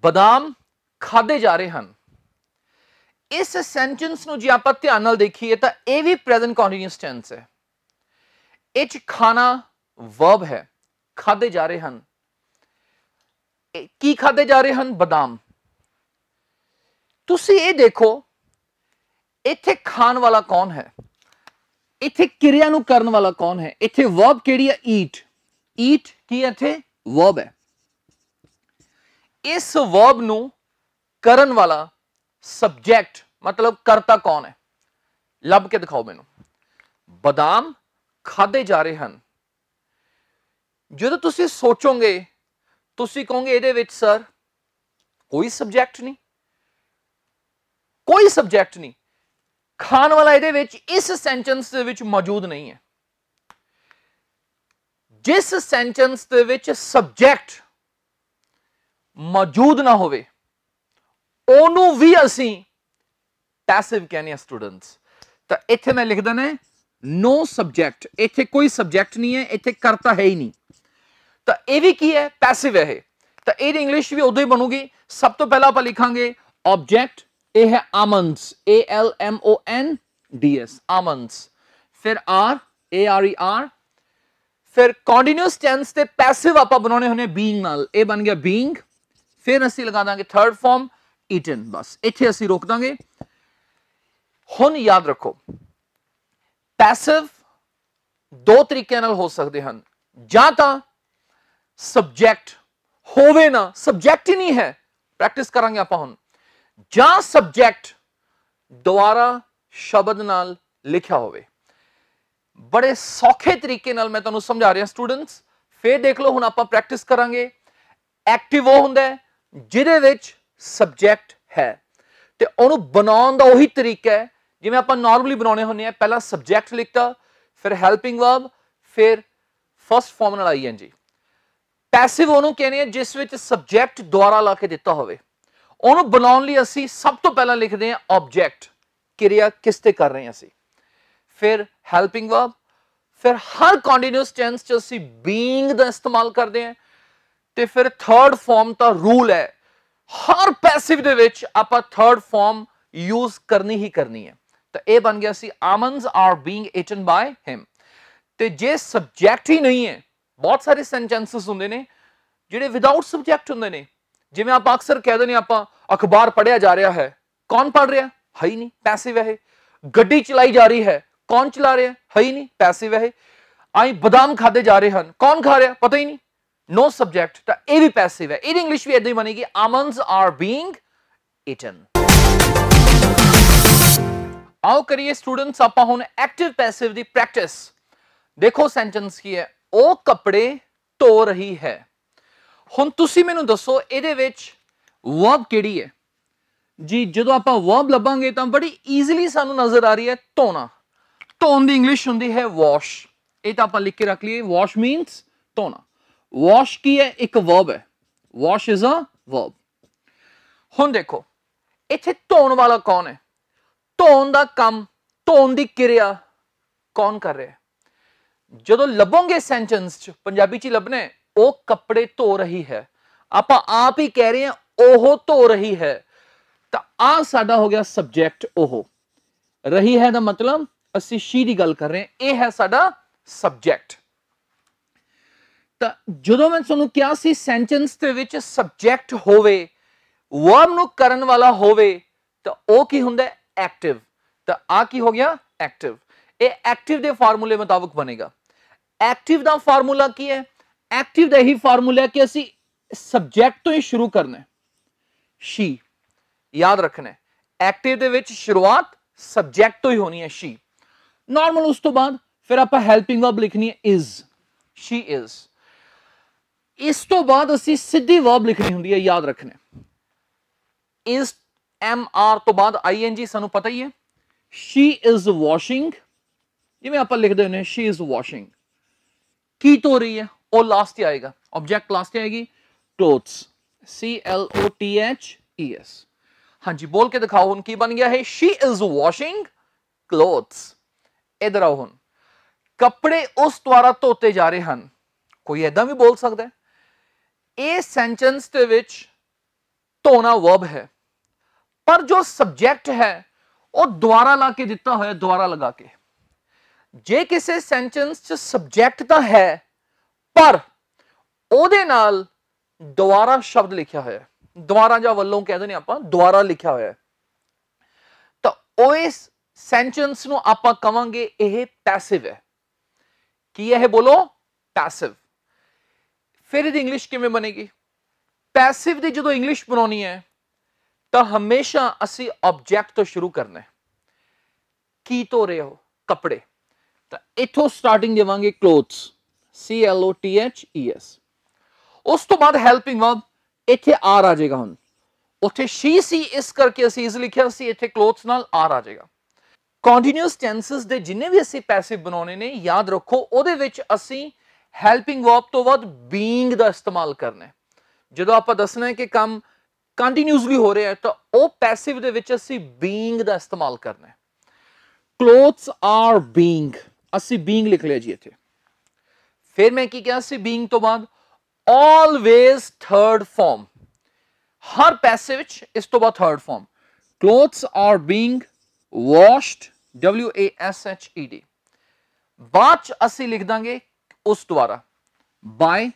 ਬਦਾਮ ਖਾਦੇ ਜਾ ਰਹੇ ਹਨ ਇਸ ਸੈਂਟੈਂਸ ਨੂੰ ਜੇ ਆਪਾਂ ਧਿਆਨ ਨਾਲ ਦੇਖੀਏ ਤਾਂ ਇਹ ਵੀ ਪ੍ਰੈਜ਼ੈਂਟ ਕੰਟੀਨਿਊਸ ਟੈਂਸ ਹੈ ਇਹ ਚ ਖਾਣਾ ਵਰਬ ਹੈ ਖਾਦੇ ਜਾ ਰਹੇ ਹਨ ਕੀ ਖਾਦੇ ਜਾ ਰਹੇ ਹਨ ਬਦਾਮ ਤੁਸੀਂ ਇਹ ਦੇਖੋ ਇੱਥੇ ਖਾਣ ਵਾਲਾ ਕੌਣ ਹੈ ਇੱਥੇ ਕਿਰਿਆ ਨੂੰ ਕਰਨ ਵਾਲਾ ਕੌਣ ਹੈ ਇੱਥੇ ਵਰਬ ਕਿਹੜੀ ਹੈ ਈਟ ਈਟ ਕੀ ਹੈ ਇੱਥੇ ਵਰਬ ਹੈ ਇਸ ਵਰਬ ਨੂੰ ਕਰਨ ਵਾਲਾ ਸਬਜੈਕਟ ਮਤਲਬ ਕਰਤਾ ਕੌਣ ਹੈ ਲੱਭ ਕੇ ਦਿਖਾਓ ਮੈਨੂੰ ਬਦਾਮ ਖਾਦੇ ਜਾ ਰਹੇ ਹਨ ਜਦੋਂ ਤੁਸੀਂ ਸੋਚੋਗੇ ਤੁਸੀਂ ਕਹੋਗੇ ਇਹਦੇ ਵਿੱਚ ਸਰ ਕੋਈ ਸਬਜੈਕਟ ਨਹੀਂ ਕੋਈ ਸਬਜੈਕਟ ਨਹੀਂ ਖਾਨ ਵਾਲਾ ਇਹਦੇ ਵਿੱਚ ਇਸ ਸੈਂਟੈਂਸ ਦੇ ਵਿੱਚ ਮੌਜੂਦ ਨਹੀਂ ਹੈ ਜਿਸ ਸੈਂਟੈਂਸ ਦੇ ਵਿੱਚ ਸਬਜੈਕਟ ਮੌਜੂਦ ਨਾ ਹੋਵੇ ਉਹਨੂੰ ਵੀ ਅਸੀਂ ਪੈਸਿਵ ਕਹਿੰਦੇ ਆ ਸਟੂਡੈਂਟਸ ਤਾਂ ਇੱਥੇ ਮੈਂ ਲਿਖ ਨੇ ਨੋ ਸਬਜੈਕਟ ਇੱਥੇ ਕੋਈ ਸਬਜੈਕਟ ਨਹੀਂ ਹੈ ਇੱਥੇ ਕਰਤਾ ਹੈ ਹੀ ਨਹੀਂ ਤਾਂ ਇਹ ਵੀ ਕੀ ਹੈ ਪੈਸਿਵ ਹੈ ਇਹ ਤਾਂ ਇਹਦੀ ਇੰਗਲਿਸ਼ ਵੀ ਉਦੋਂ ਹੀ ਬਣੂਗੀ ਸਭ ਤੋਂ ਪਹਿਲਾਂ ਆਪਾਂ ਲਿਖਾਂਗੇ ਆਬਜੈਕਟ ਇਹ ਹੈ ਆਮਨਸ A L M O N D S almonds ਫਿਰ are A R E R ਫਿਰ ਕੰਟੀਨਿਊਸ ਟੈਂਸ ਤੇ ਪੈਸਿਵ ਆਪਾਂ ਬਣਾਉਣੇ ਹੁੰਦੇ ਬੀਇੰਗ ਨਾਲ ਇਹ ਬਣ ਗਿਆ ਬੀਇੰਗ ਫਿਰ ਅਸੀਂ ਲਗਾ ਦਾਂਗੇ ਥਰਡ ਫਾਰਮ ਈਟਨ ਬਸ ਇੱਥੇ ਅਸੀਂ ਰੋਕ ਦਾਂਗੇ ਹੁਣ ਯਾਦ ਰੱਖੋ ਪੈਸਿਵ ਦੋ ਤਰੀਕਿਆਂ ਨਾਲ ਹੋ ਸਕਦੇ ਹਨ ਜਾਂ ਤਾਂ ਸਬਜੈਕਟ ਹੋਵੇ ਨਾ ਸਬਜੈਕਟ ਹੀ ਨਹੀਂ ਹੈ ਪ੍ਰੈਕਟਿਸ ਕਰਾਂਗੇ ਆਪਾਂ ਹੁਣ ਜਾਂ ਸਬਜੈਕਟ ਦੁਆਰਾ ਸ਼ਬਦ ਨਾਲ ਲਿਖਿਆ ਹੋਵੇ ਬੜੇ ਸੌਖੇ ਤਰੀਕੇ ਨਾਲ ਮੈਂ ਤੁਹਾਨੂੰ ਸਮਝਾ ਰਿਹਾ ਸਟੂਡੈਂਟਸ ਫੇਰ ਦੇਖ ਲਓ ਹੁਣ ਆਪਾਂ ਪ੍ਰੈਕਟਿਸ ਕਰਾਂਗੇ ਐਕਟਿਵ ਉਹ ਹੁੰਦਾ ਹੈ ਜਿਹਦੇ ਵਿੱਚ ਸਬਜੈਕਟ ਹੈ ਤੇ ਉਹਨੂੰ ਬਣਾਉਣ ਦਾ ਉਹੀ ਤਰੀਕਾ ਹੈ ਜਿਵੇਂ ਆਪਾਂ ਨਾਰਮਲੀ ਬਣਾਉਣੇ ਹੁੰਦੇ ਆ ਪਹਿਲਾਂ ਸਬਜੈਕਟ ਲਿਖਤਾ ਫਿਰ ਹੈਲਪਿੰਗ ਵਰਬ ਫਿਰ ਫਸਟ ਫਾਰਮ ਨਾਲ ਆਈ ਜੀ ਪੈਸਿਵ ਉਹਨੂੰ ਕਹਿੰਦੇ ਆ ਜਿਸ ਵਿੱਚ ਸਬਜੈਕਟ ਦੁਆਰਾ ਲਾ ਕੇ ਦਿੱਤਾ ਹੋਵੇ ਉਹਨੂੰ ਬਣਾਉਣ ਲਈ ਅਸੀਂ ਸਭ ਤੋਂ ਪਹਿਲਾਂ ਲਿਖਦੇ ਆ ਆਬਜੈਕਟ ਕਿਰਿਆ ਕਿਸ ਤੇ ਕਰ ਰਹੇ ਆ ਅਸੀਂ ਫਿਰ ਹੈਲਪਿੰਗ ਵਰਬ ਫਿਰ ਹਰ ਕੰਟੀਨਿਊਸ ਟੈਂਸ 'ਚ ਅਸੀਂ ਬੀਇੰਗ ਦਾ ਇਸਤੇਮਾਲ ਕਰਦੇ ਆ ਤੇ ਫਿਰ ਥਰਡ ਫਾਰਮ ਤਾਂ ਰੂਲ ਹੈ ਹਰ ਪੈਸਿਵ ਦੇ ਵਿੱਚ ਆਪਾਂ ਥਰਡ ਫਾਰਮ ਯੂਜ਼ ਕਰਨੀ ਹੀ ਕਰਨੀ ਹੈ ਤਾਂ ਇਹ ਬਣ ਗਿਆ ਸੀ almonds are being eaten by him ਤੇ ਜੇ ਸਬਜੈਕਟ ਹੀ ਨਹੀਂ ਹੈ ਬਹੁਤ ਸਾਰੇ ਸੈਂਟੈਂਸਸ ਹੁੰਦੇ ਨੇ ਜਿਹੜੇ ਵਿਦਆਊਟ ਸਬਜੈਕਟ ਹੁੰਦੇ ਨੇ ਜਿਵੇਂ ਆਪਾਂ ਅਕਸਰ ਕਹਿੰਦੇ ਨੇ ਆਪਾਂ ਅਖਬਾਰ ਪੜਿਆ ਜਾ ਰਿਹਾ ਹੈ ਕੌਣ ਪੜ ਰਿਹਾ ਹੈ ਹੀ ਨਹੀਂ ਪੈਸਿਵ ਹੈ ਗੱਡੀ ਚਲਾਈ ਜਾ ਰਹੀ ਹੈ ਕੌਣ ਚਲਾ ਰਿਹਾ ਹੈ ਹੀ ਨਹੀਂ ਪੈਸਿਵ ਹੈ ਆਈ ਬਦਾਮ ਖਾਦੇ ਜਾ ਰਹੇ ਹਨ ਕੌਣ ਖਾ ਰਿਹਾ ਪਤਾ ਹੀ ਨਹੀਂ ਨੋ ਸਬਜੈਕਟ ਤਾਂ ਇਹ ਵੀ ਪੈਸਿਵ ਹੈ ਇਹ ਇੰਗਲਿਸ਼ ਵੀ ਇਦਾਂ ਹੀ ਬਣੇਗੀ ਆਮਨਸ ਆਰ ਬੀਇੰਗ ਇਟਨ ਆਓ ਕਰੀਏ ਸਟੂਡੈਂਟਸ ਆਪਾਂ ਹੁਣ ਐਕਟਿਵ ਪੈਸਿਵ ਦੀ ਪ੍ਰੈਕਟਿਸ ਦੇਖੋ ਸੈਂਟੈਂਸ ਕੀ ਹੈ ਉਹ ਕੱਪੜੇ ਧੋ ਰਹੀ ਹੈ ਹੁਣ ਤੁਸੀਂ ਮੈਨੂੰ ਦੱਸੋ ਇਹਦੇ ਵਿੱਚ ਵਰਬ ਕਿਹੜੀ ਹੈ ਜੀ ਜਦੋਂ ਆਪਾਂ ਵਰਬ ਲੱਭਾਂਗੇ ਤਾਂ ਬੜੀ ਈਜ਼ੀਲੀ ਸਾਨੂੰ ਨਜ਼ਰ ਆ ਰਹੀ ਹੈ ਧੋਣਾ ਧੋਣ ਦੀ ਇੰਗਲਿਸ਼ ਹੁੰਦੀ ਹੈ ਵਾਸ਼ ਇਹ ਤਾਂ ਆਪਾਂ ਲਿਖ ਕੇ ਰੱਖ ਲਈਏ ਵਾਸ਼ ਮੀਨਸ ਧੋਣਾ ਵਾਸ਼ ਕੀ ਹੈ ਇੱਕ ਵਰਬ ਹੈ ਵਾਸ਼ ਇਜ਼ ਅ ਵਰਬ ਹੁਣ ਦੇਖੋ ਇੱਥੇ ਧੋਣ ਵਾਲਾ ਕੌਣ ਹੈ ਧੋਣ ਦਾ ਕੰਮ ਧੋਣ ਦੀ ਕਿਰਿਆ ਕੌਣ ਕਰ ਰਿਹਾ ਹੈ ਜਦੋਂ ਲੱਭੋਗੇ ਸੈਂਟੈਂਸ ਚ ਪੰਜਾਬੀ ਚ ਲੱਭਨੇ ਉਹ ਕੱਪੜੇ ਧੋ ਰਹੀ ਹੈ ਆਪਾਂ ਆਪ ਹੀ ਕਹਿ ਰਹੇ ਹਾਂ ਉਹ ਧੋ ਰਹੀ ਹੈ ਤਾਂ ਆ ਸਾਡਾ ਹੋ ਗਿਆ ਸਬਜੈਕਟ ਉਹ ਰਹੀ ਹੈ ਦਾ ਮਤਲਬ ਅਸੀਂ ਸ਼ੀ ਦੀ ਗੱਲ ਕਰ ਰਹੇ ਹਾਂ ਇਹ ਹੈ ਸਾਡਾ ਸਬਜੈਕਟ ਤਾਂ ਜਦੋਂ ਮੈਂ ਤੁਹਾਨੂੰ ਕਿਹਾ ਸੀ ਸੈਂਟੈਂਸ ਦੇ ਵਿੱਚ ਸਬਜੈਕਟ ਹੋਵੇ ਵਰਬ ਨੂੰ ਕਰਨ ਵਾਲਾ ਹੋਵੇ ਤਾਂ ਉਹ ਕੀ ਹੁੰਦਾ ਐਕਟਿਵ ਤਾਂ ਆ ਕੀ ਹੋ ਗਿਆ ਐਕਟਿਵ ਇਹ ਐਕਟਿਵ ਦੇ ਫਾਰਮੂਲੇ ਮੁਤਾਬਕ ਬਣੇਗਾ ਐਕਟਿਵ ਦਾ ਫਾਰਮੂਲਾ ਕੀ ਹੈ ਐਕਟਿਵ ਦਾ ਹੀ ਫਾਰਮੂਲਾ ਕਿ ਅਸੀਂ ਸਬਜੈਕਟ ਤੋਂ ਹੀ ਸ਼ੁਰੂ ਕਰਨਾ ਹੈ ਸ਼ੀ ਯਾਦ ਰੱਖਣਾ ਐਕਟਿਵ ਦੇ ਵਿੱਚ ਸ਼ੁਰੂਆਤ ਸਬਜੈਕਟ ਤੋਂ ਹੀ ਹੋਣੀ ਹੈ ਸ਼ੀ ਨਾਰਮਲ ਉਸ ਤੋਂ ਬਾਅਦ ਫਿਰ ਆਪਾਂ ਹੈਲਪਿੰਗ ਵਰਬ ਲਿਖਣੀ ਹੈ ਇਜ਼ ਸ਼ੀ ਇਜ਼ ਇਸ ਤੋਂ ਬਾਅਦ ਅਸੀਂ ਸਿੱਧੀ ਵਰਬ ਲਿਖਣੀ ਹੁੰਦੀ ਹੈ ਯਾਦ ਰੱਖਣਾ ਇਜ਼ ਐਮ ਆਰ ਤੋਂ ਬਾਅਦ ਆਈ ਐਨ ਜੀ ਸਾਨੂੰ ਪਤਾ ਹੀ ਹੈ ਸ਼ੀ ਇਜ਼ ਵਾਸ਼ਿੰਗ ਜਿਵੇਂ ਆਪਾਂ ਲਿਖਦੇ ਹੁੰਦੇ ਹਾਂ ਸ਼ੀ ਇਜ਼ ਵਾਸ਼ਿੰਗ हीट हो रही है और लास्ट ही आएगा ऑब्जेक्ट लास्ट ही आएगी clothes C L O T H E S हाँ जी बोल के दिखाओ हुन की बन गया है शी इज वॉशिंग क्लोथ्स ਇਧਰ ਆਓ ਹੁਣ ਕੱਪੜੇ ਉਸ ਦੁਆਰਾ ਧੋਤੇ ਜਾ ਰਹੇ ਹਨ ਕੋਈ ਐਦਾਂ ਵੀ ਬੋਲ ਸਕਦਾ ਹੈ ਇਹ ਸੈਂਟੈਂਸ ਦੇ ਵਿੱਚ ਧੋਣਾ ਵਰਬ ਹੈ ਪਰ ਜੋ ਸਬਜੈਕਟ ਹੈ ਉਹ ਦੁਆਰਾ ਲਾ ਕੇ ਦਿੱਤਾ ਹੋਇਆ ਦੁਆਰਾ ਲਗਾ ਕੇ ਜੇ ਕਿਸੇ ਸੈਂਟੈਂਸ 'ਚ ਸਬਜੈਕਟ ਤਾਂ ਹੈ ਪਰ ਉਹਦੇ ਨਾਲ ਦੁਆਰਾ ਸ਼ਬਦ ਲਿਖਿਆ ਹੋਇਆ ਹੈ ਦੁਆਰਾ ਜਾਂ ਵੱਲੋਂ ਕਹਿੰਦੇ ਨੇ ਆਪਾਂ ਦੁਆਰਾ ਲਿਖਿਆ ਹੋਇਆ ਹੈ ਤਾਂ ਉਹ ਇਸ ਸੈਂਟੈਂਸ ਨੂੰ ਆਪਾਂ ਕਵਾਂਗੇ ਇਹ ਪੈਸਿਵ ਹੈ ਕੀ ਇਹ ਬੋਲੋ ਪੈਸਿਵ ਫਿਰ ਇਹਦੀ ਇੰਗਲਿਸ਼ ਕਿਵੇਂ ਬਣੇਗੀ ਪੈਸਿਵ ਦੀ ਜਦੋਂ ਇੰਗਲਿਸ਼ ਬਣਾਉਣੀ ਹੈ ਤਾਂ ਹਮੇਸ਼ਾ ਅਸੀਂ ਆਬਜੈਕਟ ਤੋਂ ਸ਼ੁਰੂ ਕਰਨਾ ਹੈ ਕੀ ਤੋ ਰਹੇ ਹੋ ਕੱਪੜੇ ਤਾਂ ਇੱਥੋਂ ਸਟਾਰਟਿੰਗ ਦੇਵਾਂਗੇ clothes C L O T H E S ਉਸ ਤੋਂ ਬਾਅਦ ਹੈਲਪਿੰਗ ਵਰਬ ਇੱਥੇ ਆਰ ਆ ਜਾਏਗਾ ਹੁਣ ਉੱਥੇ ਸ਼ੀ ਸੀ ਇਸ ਕਰਕੇ ਅਸੀਂ ਇਸ ਲਿਖਿਆ ਸੀ ਇੱਥੇ ਕਲੋਥਸ ਨਾਲ ਆਰ ਆ ਜਾਏਗਾ ਕੰਟੀਨਿਊਸ ਟੈਂਸਸ ਦੇ ਜਿੰਨੇ ਵੀ ਅਸੀਂ ਪੈਸਿਵ ਬਣਾਉਣੇ ਨੇ ਯਾਦ ਰੱਖੋ ਉਹਦੇ ਵਿੱਚ ਅਸੀਂ ਹੈਲਪਿੰਗ ਵਰਬ ਤੋਂ ਬਾਅਦ ਬੀਇੰਗ ਦਾ ਇਸਤੇਮਾਲ ਕਰਨਾ ਹੈ ਜਦੋਂ ਆਪਾਂ ਦੱਸਣਾ ਹੈ ਕਿ ਕੰਮ ਕੰਟੀਨਿਊਸਲੀ ਹੋ ਰਿਹਾ ਹੈ ਤਾਂ ਉਹ ਪੈਸਿਵ ਦੇ ਵਿੱਚ ਅਸੀਂ ਬੀਇੰਗ ਦਾ ਇਸਤੇਮਾਲ ਕਰਨਾ ਹੈ ਕਲੋਥਸ ਆਰ ਬੀਇੰਗ ਅਸੀਂ ਬੀਇੰਗ ਲਿਖ ਲਿਆ ਜੀ ਇੱਥੇ ਫਿਰ ਮੈਂ ਕੀ ਕਿਹਾ ਸੀ ਬੀਇੰਗ ਤੋਂ ਬਾਅਦ ਆਲਵੇਜ਼ ਥਰਡ ਫਾਰਮ ਹਰ ਪੈਸੇ ਵਿੱਚ ਇਸ ਤੋਂ ਬਾਅਦ third form clothes are being washed w a s h e d ਬਾਅਦ ਅਸੀਂ ਲਿਖ ਦਾਂਗੇ ਉਸ ਦੁਆਰਾ ਬਾਈ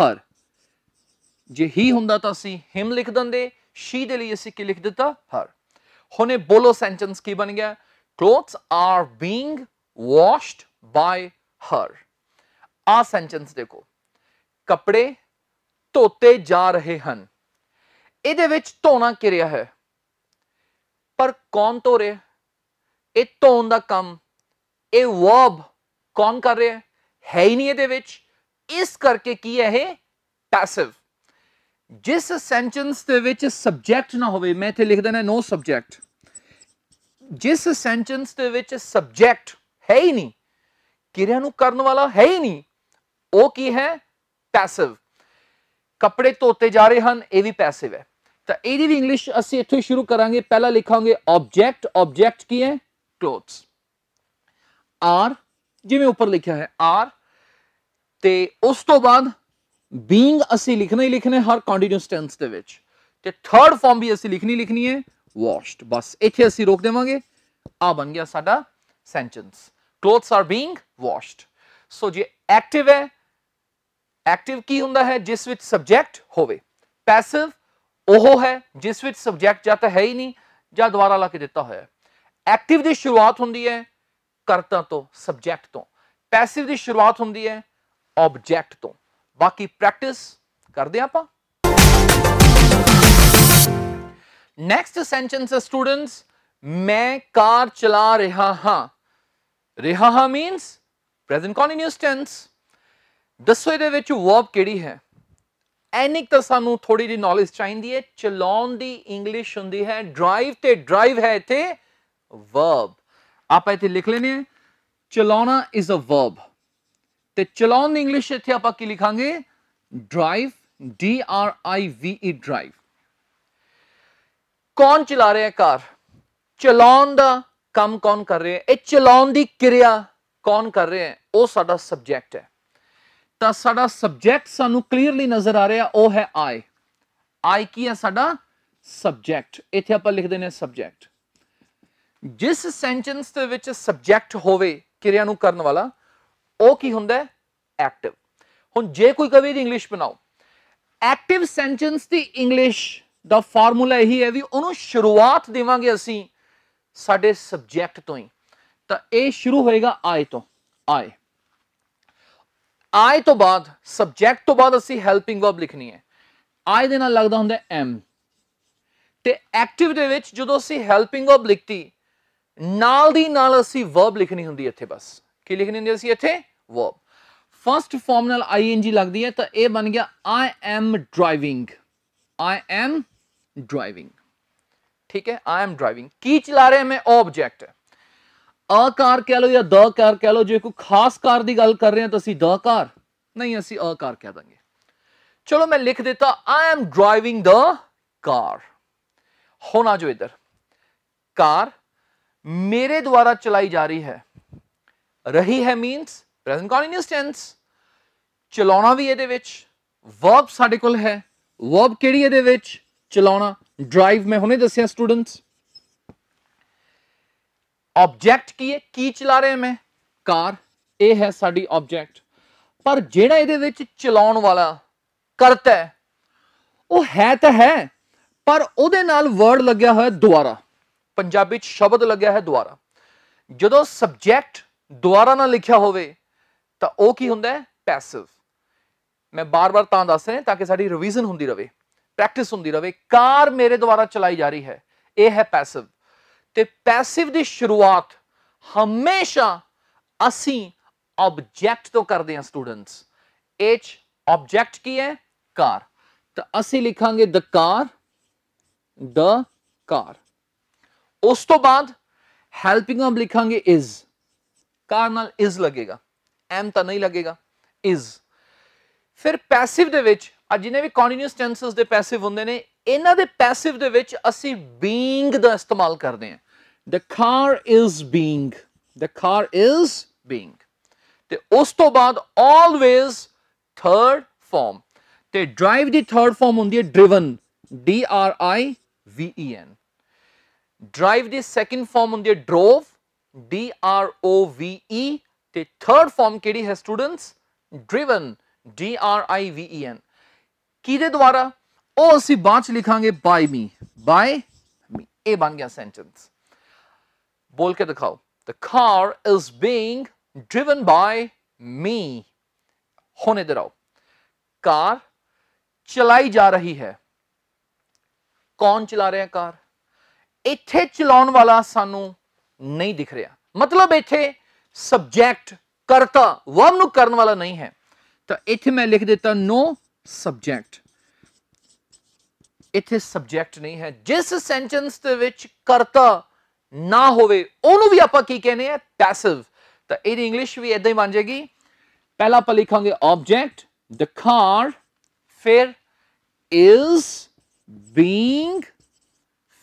ਹਰ ਜੇ ਹੀ ਹੁੰਦਾ ਤਾਂ ਅਸੀਂ ਹਿਮ ਲਿਖ ਦਿੰਦੇ ਸ਼ੀ ਦੇ ਲਈ ਅਸੀਂ ਕੀ ਲਿਖ ਦਿੱਤਾ ਹਰ ਹੁਣੇ ਬੋਲੋ ਸੈਂਟੈਂਸ ਕੀ ਬਣ ਗਿਆ clothes are being washed by her ਆ ਸੈਂਟੈਂਸ ਦੇਖੋ ਕੱਪੜੇ ਧੋਤੇ ਜਾ ਰਹੇ ਹਨ ਇਹਦੇ ਵਿੱਚ ਧੋਣਾ ਕਿਰਿਆ ਹੈ ਪਰ ਕੌਣ ਧੋ ਰਿਹਾ ਇਹ ਧੋਣ ਦਾ ਕੰਮ ਇਹ ਵਰਬ ਕੌਣ ਕਰ ਰਿਹਾ ਹੈ ਹੀ ਨਹੀਂ ਇਹਦੇ ਵਿੱਚ ਇਸ ਕਰਕੇ ਕੀ ਹੈ ਇਹ ਪੈਸਿਵ ਜਿਸ ਸੈਂਟੈਂਸ ਦੇ ਵਿੱਚ ਸਬਜੈਕਟ ਨਾ ਹੋਵੇ ਮੈਂ ਇੱਥੇ ਲਿਖ ਦਿੰਦਾ ਨੋ ਸਬਜੈਕਟ ਜਿਸ ਸੈਂਟੈਂਸ ਦੇ ਵਿੱਚ ਸਬਜੈਕਟ ਹੈ ਹੀ ਨਹੀਂ ਕਿਰਿਆ ਨੂੰ ਕਰਨ ਵਾਲਾ ਹੈ ਹੀ ਨਹੀਂ ਉਹ ਕੀ ਹੈ ਪੈਸਿਵ ਕੱਪੜੇ ਧੋਤੇ ਜਾ ਰਹੇ ਹਨ ਇਹ ਵੀ ਪੈਸਿਵ ਹੈ ਤਾਂ ਇਹਦੀ ਵੀ ਇੰਗਲਿਸ਼ ਅਸੀਂ ਇੱਥੇ ਸ਼ੁਰੂ ਕਰਾਂਗੇ ਪਹਿਲਾਂ ਲਿਖਾਂਗੇ ਆਬਜੈਕਟ ਆਬਜੈਕਟ ਕੀ ਹੈ ਕਲੋਥਸ ਆਰ ਜਿਵੇਂ ਉੱਪਰ ਲਿਖਿਆ ਹੈ ਆਰ ਤੇ ਉਸ ਤੋਂ ਬਾਅਦ ਬੀਇੰਗ ਅਸੀਂ ਲਿਖਣਾ ਹੀ ਲਿਖਣਾ ਹਰ ਕੰਟੀਨਿਊਸ ਟੈਂਸ ਦੇ ਵਿੱਚ ਤੇ ਥਰਡ ਫਾਰਮ ਵੀ ਅਸੀਂ ਲਿਖਣੀ ਲਿਖਣੀ ਹੈ ਵਾਸ਼ਡ ਬਸ ਇੱਥੇ ਅਸੀਂ ਰੋਕ ਦੇਵਾਂਗੇ ਆ ਬਣ ਗਿਆ ਸਾਡਾ sentence clothes are being washed so je active hai active ਕੀ ਹੁੰਦਾ ਹੈ ਜਿਸ ਵਿੱਚ subject ਹੋਵੇ passive ਉਹ ਹੈ ਜਿਸ ਵਿੱਚ subject ਜਾਂ ਤਾਂ ਹੈ ਹੀ ਨਹੀਂ ਜਾਂ ਦੁਬਾਰਾ ਲਾ ਕੇ ਦਿੱਤਾ ਹੋਇਆ ਹੈ ਐਕਟਿਵ ਦੀ ਸ਼ੁਰੂਆਤ ਹੁੰਦੀ ਹੈ ਕਰਤਾ ਤੋਂ ਸਬਜੈਕਟ ਤੋਂ ਪੈਸਿਵ ਦੀ ਸ਼ੁਰੂਆਤ ਹੁੰਦੀ ਹੈ ਆਬਜੈਕਟ ਤੋਂ ਬਾਕੀ ਪ੍ਰੈਕਟਿਸ ਕਰਦੇ ਆਪਾਂ ਨੈਕਸਟ ਸੈਂਟੈਂਸ ਸਟੂਡੈਂਟਸ ਮੈਂ ਕਾਰ ਚਲਾ ਰਿਹਾ ਹਾਂ Rehaha means present continuous tense. ਦੱਸੋ ਇਹਦੇ ਵਿੱਚ verb ਕਿਹੜੀ ਹੈ ਐਨਿਕ ਤਾਂ ਸਾਨੂੰ ਥੋੜੀ ਜਿਹੀ ਨੌਲੇਜ ਚਾਹੀਦੀ ਹੈ ਚਲਾਉਣ ਦੀ ਇੰਗਲਿਸ਼ ਹੁੰਦੀ ਹੈ ਡਰਾਈਵ ਤੇ ਡਰਾਈਵ ਹੈ ਇੱਥੇ verb ਆਪਾਂ ਇੱਥੇ ਲਿਖ ਲੈਨੇ ਆ ਚਲਾਉਣਾ ਇਜ਼ ਅ verb ਤੇ ਚਲਾਉਣ ਦੀ ਇੰਗਲਿਸ਼ ਇੱਥੇ ਆਪਾਂ ਕੀ ਲਿਖਾਂਗੇ drive D R I V E drive ਕੌਣ ਚਲਾ ਰਿਹਾ ਕਾਰ ਚਲਾਉਣ ਦਾ ਕੰਮ ਕੌਣ ਕਰ ਰਿਹਾ ਹੈ ਇਹ ਚਲਾਉਣ ਦੀ ਕਿਰਿਆ ਕੌਣ ਕਰ ਰਿਹਾ ਹੈ ਉਹ ਸਾਡਾ ਸਬਜੈਕਟ ਹੈ ਤਾਂ ਸਾਡਾ ਸਬਜੈਕਟ ਸਾਨੂੰ ਕਲੀਅਰਲੀ ਨਜ਼ਰ ਆ ਰਿਹਾ ਉਹ ਹੈ ਆਈ ਆਈ ਕੀ ਹੈ ਸਾਡਾ ਸਬਜੈਕਟ ਇੱਥੇ ਆਪਾਂ ਲਿਖਦੇ ਨੇ ਸਬਜੈਕਟ ਜਿਸ ਸੈਂਟੈਂਸ ਦੇ ਵਿੱਚ ਸਬਜੈਕਟ ਹੋਵੇ ਕਿਰਿਆ ਨੂੰ ਕਰਨ ਵਾਲਾ ਉਹ ਕੀ ਹੁੰਦਾ ਐਕਟਿਵ ਹੁਣ ਜੇ ਕੋਈ ਕਵੀ ਦੀ ਇੰਗਲਿਸ਼ ਬਣਾਓ ਐਕਟਿਵ ਸੈਂਟੈਂਸ ਦੀ ਇੰਗਲਿਸ਼ ਦਾ ਫਾਰਮੂਲਾ ਇਹੀ ਹੈ ਵੀ ਉਹਨੂੰ ਸ਼ੁਰੂਆਤ ਦੇਵਾਂਗੇ ਅਸੀਂ ਸਾਡੇ ਸਬਜੈਕਟ ਤੋਂ ਹੀ ਤਾਂ ਇਹ ਸ਼ੁਰੂ ਹੋਏਗਾ ਆਏ ਤੋਂ ਆਏ ਆਏ ਤੋਂ ਬਾਅਦ ਸਬਜੈਕਟ ਤੋਂ ਬਾਅਦ ਅਸੀਂ ਹੈਲਪਿੰਗ ਵਰਬ ਲਿਖਣੀ ਹੈ ਆਏ ਦੇ ਨਾਲ ਲੱਗਦਾ ਹੁੰਦਾ ਐਮ ਤੇ ਐਕਟਿਵ ਦੇ ਵਿੱਚ ਜਦੋਂ ਅਸੀਂ ਹੈਲਪਿੰਗ ਵਰਬ ਲਿਖਤੀ ਨਾਲ ਦੀ ਨਾਲ ਅਸੀਂ ਵਰਬ ਲਿਖਣੀ ਹੁੰਦੀ ਇੱਥੇ ਬਸ ਕੀ ਲਿਖਣੀ ਹੁੰਦੀ ਹੈ ਅਸੀਂ ਇੱਥੇ ਵਰਬ ਫਰਸਟ ਫਾਰਮ ਨਾਲ ing ਲੱਗਦੀ ਹੈ ਤਾਂ ਇਹ ਬਣ ਗਿਆ I am driving I am driving ठीक है आई एम ड्राइविंग की चला रहे मैं ऑब्जेक्ट अ कार कह लो या द कार कह लो जो एक खास कार की गल कर रहे हैं तो असी द कार नहीं असी अ कार कह देंगे चलो मैं लिख देता I am driving the car होना जो इधर कार मेरे द्वारा चलाई जा रही है रही है मीनस प्रेजेंट कॉन्टीन्यूस टेंस चलाना भी ये वर्ब साढ़े को वर्ब कि चलाना ਡਰਾਈਵ ਮੈਂ ਹੁਣੇ ਦੱਸਿਆ ਸਟੂਡੈਂਟਸ ਆਬਜੈਕਟ ਕੀ ਹੈ ਕੀ ਚਲਾ ਰਿਹਾ ਮੈਂ ਕਾਰ ਇਹ ਹੈ ਸਾਡੀ ਆਬਜੈਕਟ ਪਰ ਜਿਹੜਾ ਇਹਦੇ ਵਿੱਚ ਚਲਾਉਣ ਵਾਲਾ ਕਰਤਾ ਹੈ ਉਹ ਹੈ ਤਾਂ ਹੈ ਪਰ ਉਹਦੇ ਨਾਲ ਵਰਡ ਲੱਗਿਆ ਹੋਇਆ ਦੁਆਰਾ ਪੰਜਾਬੀ ਚ ਸ਼ਬਦ ਲੱਗਿਆ ਹੈ ਦੁਆਰਾ ਜਦੋਂ ਸਬਜੈਕਟ ਦੁਆਰਾ ਨਾਲ ਲਿਖਿਆ ਹੋਵੇ ਤਾਂ ਉਹ ਕੀ ਹੁੰਦਾ ਹੈ ਪੈਸਿਵ ਮੈਂ ਬਾਰ-ਬਾਰ ਤਾਂ ਦੱਸ ਰਿਹਾ ਤਾਂ ਕਿ ਸਾਡੀ ਰਿਵੀਜ਼ਨ ਹੁੰਦੀ ਰਹੇ प्रैक्टिस होंगी रहे कार मेरे द्वारा चलाई जा रही है यह है पैसिव तो पैसिव की शुरुआत हमेशा असी ऑबजैक्ट तो करते हैं स्टूडेंट्स एच ऑबजैक्ट की है कार तो असी लिखा द कार द कार उस तो बाद हेल्पिंग लिखा इज कार इज लगेगा एम तो नहीं लगेगा इज़ ਫਿਰ ਪੈਸਿਵ ਦੇ ਵਿੱਚ ਆ ਜਿਨੇ ਵੀ ਕੰਟੀਨਿਊਸ ਟੈਂਸਸ ਦੇ ਪੈਸਿਵ ਹੁੰਦੇ ਨੇ ਇਹਨਾਂ ਦੇ ਪੈਸਿਵ ਦੇ ਵਿੱਚ ਅਸੀਂ ਬੀਇੰਗ ਦਾ ਇਸਤੇਮਾਲ ਕਰਦੇ ਹਾਂ the car is being the car is being ਤੇ ਉਸ ਤੋਂ ਬਾਅਦ ਆਲਵੇਜ਼ ਥਰਡ ਫਾਰਮ ਤੇ ਡਰਾਈਵ ਦੀ ਥਰਡ ਫਾਰਮ ਹੁੰਦੀ ਹੈ driven D R I V E N drive ਦੀ ਸੈਕੰਡ ਫਾਰਮ ਹੁੰਦੀ ਹੈ ਡਰੋਵ ਡੀ ਆਰ ਓ ਵੀ ਈ ਤੇ ਥਰਡ ਫਾਰਮ ਕਿਹੜੀ ਹੈ students driven D R I V E N ਕਿਹਦੇ ਦੁਆਰਾ ਉਹ ਅਸੀਂ ਬਾਅਦ ਚ ਲਿਖਾਂਗੇ ਬਾਈ ਮੀ ਬਾਈ ਮੀ ਇਹ ਬਣ ਗਿਆ ਸੈਂਟੈਂਸ ਬੋਲ ਕੇ ਦਿਖਾਓ the car is being driven by me ਹੋਣੇ ਦਰੋ ਕਾਰ ਚਲਾਈ ਜਾ ਰਹੀ ਹੈ ਕੌਣ ਚਲਾ ਰਿਹਾ ਕਾਰ ਇੱਥੇ ਚਲਾਉਣ ਵਾਲਾ ਸਾਨੂੰ ਨਹੀਂ ਦਿਖ ਰਿਹਾ ਮਤਲਬ ਇੱਥੇ ਸਬਜੈਕਟ ਕਰਤਾ ਵਰਬ ਨੂੰ ਕਰਨ ਵਾਲਾ ਨਹੀਂ ਹੈ ਤਾਂ ਇੱਥੇ ਮੈਂ ਲਿਖ ਦਿੱਤਾ ਨੋ ਸਬਜੈਕਟ ਇੱਥੇ ਸਬਜੈਕਟ ਨਹੀਂ ਹੈ ਜਿਸ ਸੈਂਟੈਂਸ ਦੇ ਵਿੱਚ ਕਰਤਾ ਨਾ ਹੋਵੇ ਉਹਨੂੰ ਵੀ ਆਪਾਂ ਕੀ ਕਹਿੰਦੇ ਆ ਪੈਸਿਵ ਤਾਂ ਇਹਦੀ ਇੰਗਲਿਸ਼ ਵੀ ਇਦਾਂ ਹੀ ਬਣ ਜਾਏਗੀ ਪਹਿਲਾਂ ਆਪਾਂ ਲਿਖਾਂਗੇ ਆਬਜੈਕਟ ਦ ਕਾਰ ਫਿਰ ਇਜ਼ ਬੀਇੰਗ